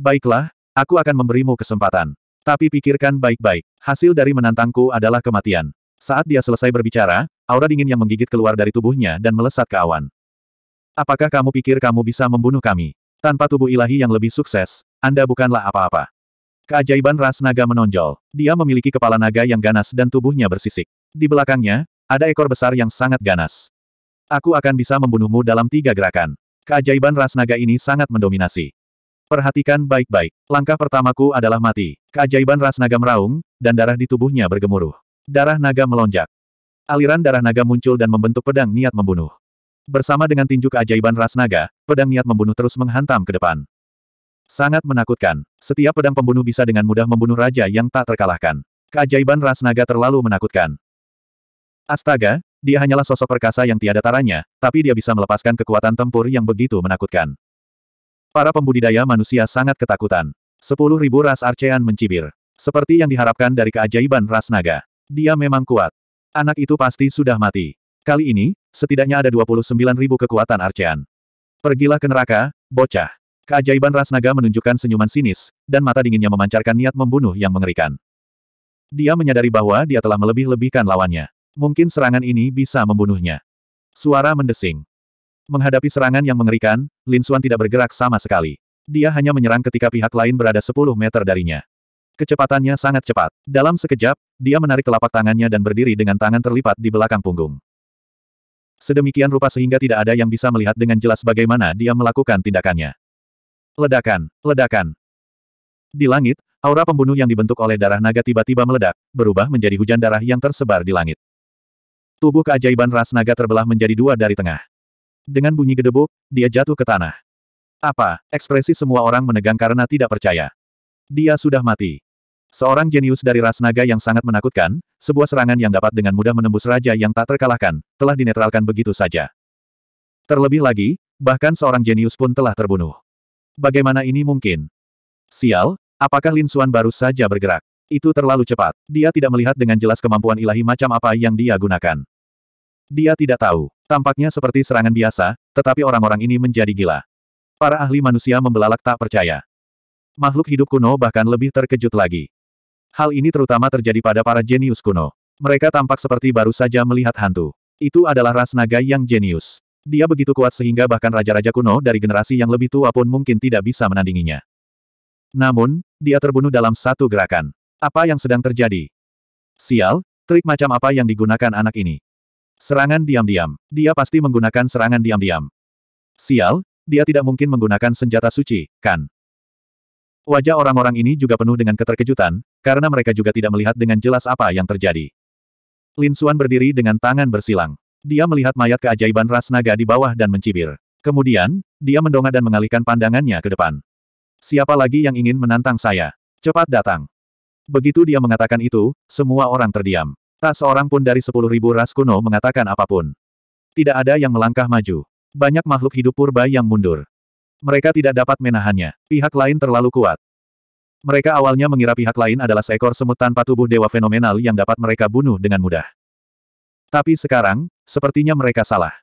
Baiklah, aku akan memberimu kesempatan. Tapi pikirkan baik-baik, hasil dari menantangku adalah kematian. Saat dia selesai berbicara, aura dingin yang menggigit keluar dari tubuhnya dan melesat ke awan. Apakah kamu pikir kamu bisa membunuh kami? Tanpa tubuh ilahi yang lebih sukses, Anda bukanlah apa-apa. Keajaiban ras naga menonjol. Dia memiliki kepala naga yang ganas dan tubuhnya bersisik. Di belakangnya, ada ekor besar yang sangat ganas. Aku akan bisa membunuhmu dalam tiga gerakan. Keajaiban ras naga ini sangat mendominasi. Perhatikan baik-baik. Langkah pertamaku adalah mati. Keajaiban ras naga meraung, dan darah di tubuhnya bergemuruh. Darah naga melonjak. Aliran darah naga muncul dan membentuk pedang niat membunuh. Bersama dengan tinju keajaiban ras naga, pedang niat membunuh terus menghantam ke depan. Sangat menakutkan. Setiap pedang pembunuh bisa dengan mudah membunuh raja yang tak terkalahkan. Keajaiban ras naga terlalu menakutkan. Astaga, dia hanyalah sosok perkasa yang tiada taranya, tapi dia bisa melepaskan kekuatan tempur yang begitu menakutkan. Para pembudidaya manusia sangat ketakutan. Sepuluh ribu ras Arcean mencibir. Seperti yang diharapkan dari keajaiban ras naga. Dia memang kuat. Anak itu pasti sudah mati. Kali ini, setidaknya ada 29 ribu kekuatan Archean. Pergilah ke neraka, bocah. Keajaiban ras naga menunjukkan senyuman sinis, dan mata dinginnya memancarkan niat membunuh yang mengerikan. Dia menyadari bahwa dia telah melebih-lebihkan lawannya. Mungkin serangan ini bisa membunuhnya. Suara mendesing. Menghadapi serangan yang mengerikan, Lin Xuan tidak bergerak sama sekali. Dia hanya menyerang ketika pihak lain berada 10 meter darinya. Kecepatannya sangat cepat. Dalam sekejap, dia menarik telapak tangannya dan berdiri dengan tangan terlipat di belakang punggung sedemikian rupa sehingga tidak ada yang bisa melihat dengan jelas bagaimana dia melakukan tindakannya. Ledakan, ledakan. Di langit, aura pembunuh yang dibentuk oleh darah naga tiba-tiba meledak, berubah menjadi hujan darah yang tersebar di langit. Tubuh keajaiban ras naga terbelah menjadi dua dari tengah. Dengan bunyi gedebuk, dia jatuh ke tanah. Apa? Ekspresi semua orang menegang karena tidak percaya. Dia sudah mati. Seorang jenius dari ras naga yang sangat menakutkan, sebuah serangan yang dapat dengan mudah menembus raja yang tak terkalahkan, telah dinetralkan begitu saja. Terlebih lagi, bahkan seorang jenius pun telah terbunuh. Bagaimana ini mungkin? Sial, apakah Lin Suan baru saja bergerak? Itu terlalu cepat. Dia tidak melihat dengan jelas kemampuan ilahi macam apa yang dia gunakan. Dia tidak tahu. Tampaknya seperti serangan biasa, tetapi orang-orang ini menjadi gila. Para ahli manusia membelalak tak percaya. Makhluk hidup kuno bahkan lebih terkejut lagi. Hal ini terutama terjadi pada para jenius kuno. Mereka tampak seperti baru saja melihat hantu. Itu adalah ras naga yang jenius. Dia begitu kuat sehingga bahkan raja-raja kuno dari generasi yang lebih tua pun mungkin tidak bisa menandinginya. Namun, dia terbunuh dalam satu gerakan. Apa yang sedang terjadi? Sial, trik macam apa yang digunakan anak ini? Serangan diam-diam. Dia pasti menggunakan serangan diam-diam. Sial, dia tidak mungkin menggunakan senjata suci, kan? Wajah orang-orang ini juga penuh dengan keterkejutan, karena mereka juga tidak melihat dengan jelas apa yang terjadi. Lin Xuan berdiri dengan tangan bersilang. Dia melihat mayat keajaiban ras naga di bawah dan mencibir. Kemudian, dia mendongak dan mengalihkan pandangannya ke depan. Siapa lagi yang ingin menantang saya? Cepat datang. Begitu dia mengatakan itu, semua orang terdiam. Tak seorang pun dari sepuluh ribu ras kuno mengatakan apapun. Tidak ada yang melangkah maju. Banyak makhluk hidup purba yang mundur. Mereka tidak dapat menahannya. Pihak lain terlalu kuat. Mereka awalnya mengira pihak lain adalah seekor semut tanpa tubuh dewa fenomenal yang dapat mereka bunuh dengan mudah. Tapi sekarang, sepertinya mereka salah.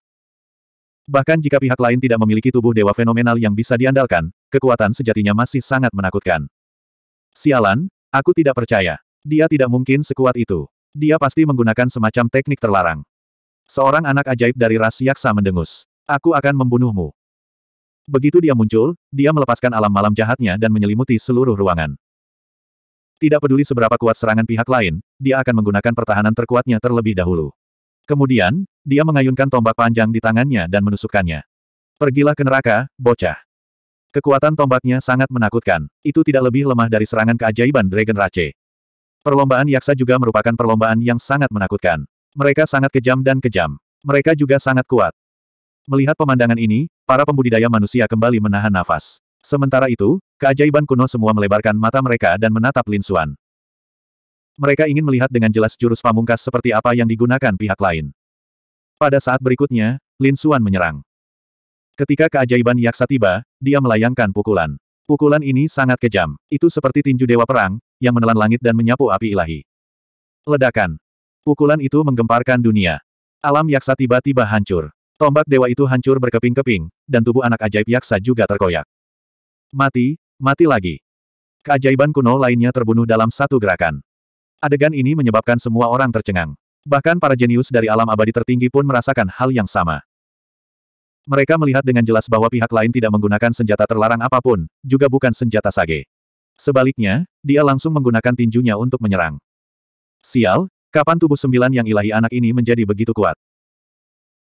Bahkan jika pihak lain tidak memiliki tubuh dewa fenomenal yang bisa diandalkan, kekuatan sejatinya masih sangat menakutkan. Sialan, aku tidak percaya. Dia tidak mungkin sekuat itu. Dia pasti menggunakan semacam teknik terlarang. Seorang anak ajaib dari ras yaksa mendengus. Aku akan membunuhmu. Begitu dia muncul, dia melepaskan alam malam jahatnya dan menyelimuti seluruh ruangan. Tidak peduli seberapa kuat serangan pihak lain, dia akan menggunakan pertahanan terkuatnya terlebih dahulu. Kemudian, dia mengayunkan tombak panjang di tangannya dan menusukkannya. Pergilah ke neraka, bocah. Kekuatan tombaknya sangat menakutkan. Itu tidak lebih lemah dari serangan keajaiban Dragon Rache. Perlombaan Yaksa juga merupakan perlombaan yang sangat menakutkan. Mereka sangat kejam dan kejam. Mereka juga sangat kuat. Melihat pemandangan ini, Para pembudidaya manusia kembali menahan nafas. Sementara itu, keajaiban kuno semua melebarkan mata mereka dan menatap Lin Xuan. Mereka ingin melihat dengan jelas jurus pamungkas seperti apa yang digunakan pihak lain. Pada saat berikutnya, Lin Xuan menyerang. Ketika keajaiban Yaksa tiba, dia melayangkan pukulan. Pukulan ini sangat kejam. Itu seperti tinju dewa perang, yang menelan langit dan menyapu api ilahi. Ledakan. Pukulan itu menggemparkan dunia. Alam Yaksa tiba-tiba hancur. Tombak dewa itu hancur berkeping-keping, dan tubuh anak ajaib Yaksa juga terkoyak. Mati, mati lagi. Keajaiban kuno lainnya terbunuh dalam satu gerakan. Adegan ini menyebabkan semua orang tercengang. Bahkan para jenius dari alam abadi tertinggi pun merasakan hal yang sama. Mereka melihat dengan jelas bahwa pihak lain tidak menggunakan senjata terlarang apapun, juga bukan senjata sage. Sebaliknya, dia langsung menggunakan tinjunya untuk menyerang. Sial, kapan tubuh sembilan yang ilahi anak ini menjadi begitu kuat?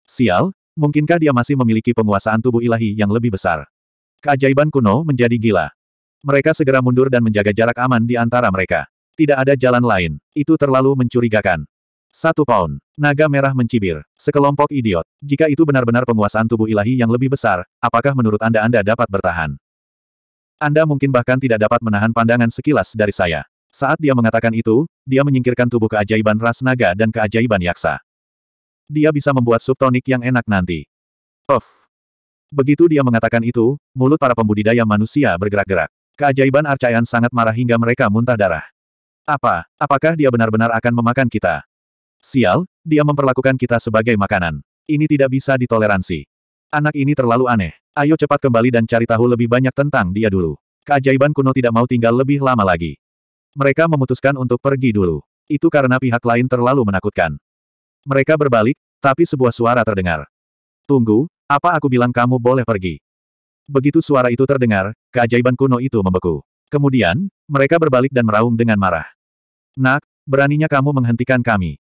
Sial, Mungkinkah dia masih memiliki penguasaan tubuh ilahi yang lebih besar? Keajaiban kuno menjadi gila. Mereka segera mundur dan menjaga jarak aman di antara mereka. Tidak ada jalan lain. Itu terlalu mencurigakan. Satu pound. Naga merah mencibir. Sekelompok idiot. Jika itu benar-benar penguasaan tubuh ilahi yang lebih besar, apakah menurut Anda Anda dapat bertahan? Anda mungkin bahkan tidak dapat menahan pandangan sekilas dari saya. Saat dia mengatakan itu, dia menyingkirkan tubuh keajaiban ras naga dan keajaiban yaksa dia bisa membuat subtonik yang enak nanti. Of. Begitu dia mengatakan itu, mulut para pembudidaya manusia bergerak-gerak. Keajaiban Arcayan sangat marah hingga mereka muntah darah. Apa, apakah dia benar-benar akan memakan kita? Sial, dia memperlakukan kita sebagai makanan. Ini tidak bisa ditoleransi. Anak ini terlalu aneh. Ayo cepat kembali dan cari tahu lebih banyak tentang dia dulu. Keajaiban kuno tidak mau tinggal lebih lama lagi. Mereka memutuskan untuk pergi dulu. Itu karena pihak lain terlalu menakutkan. Mereka berbalik, tapi sebuah suara terdengar. Tunggu, apa aku bilang kamu boleh pergi? Begitu suara itu terdengar, keajaiban kuno itu membeku. Kemudian, mereka berbalik dan meraung dengan marah. Nak, beraninya kamu menghentikan kami.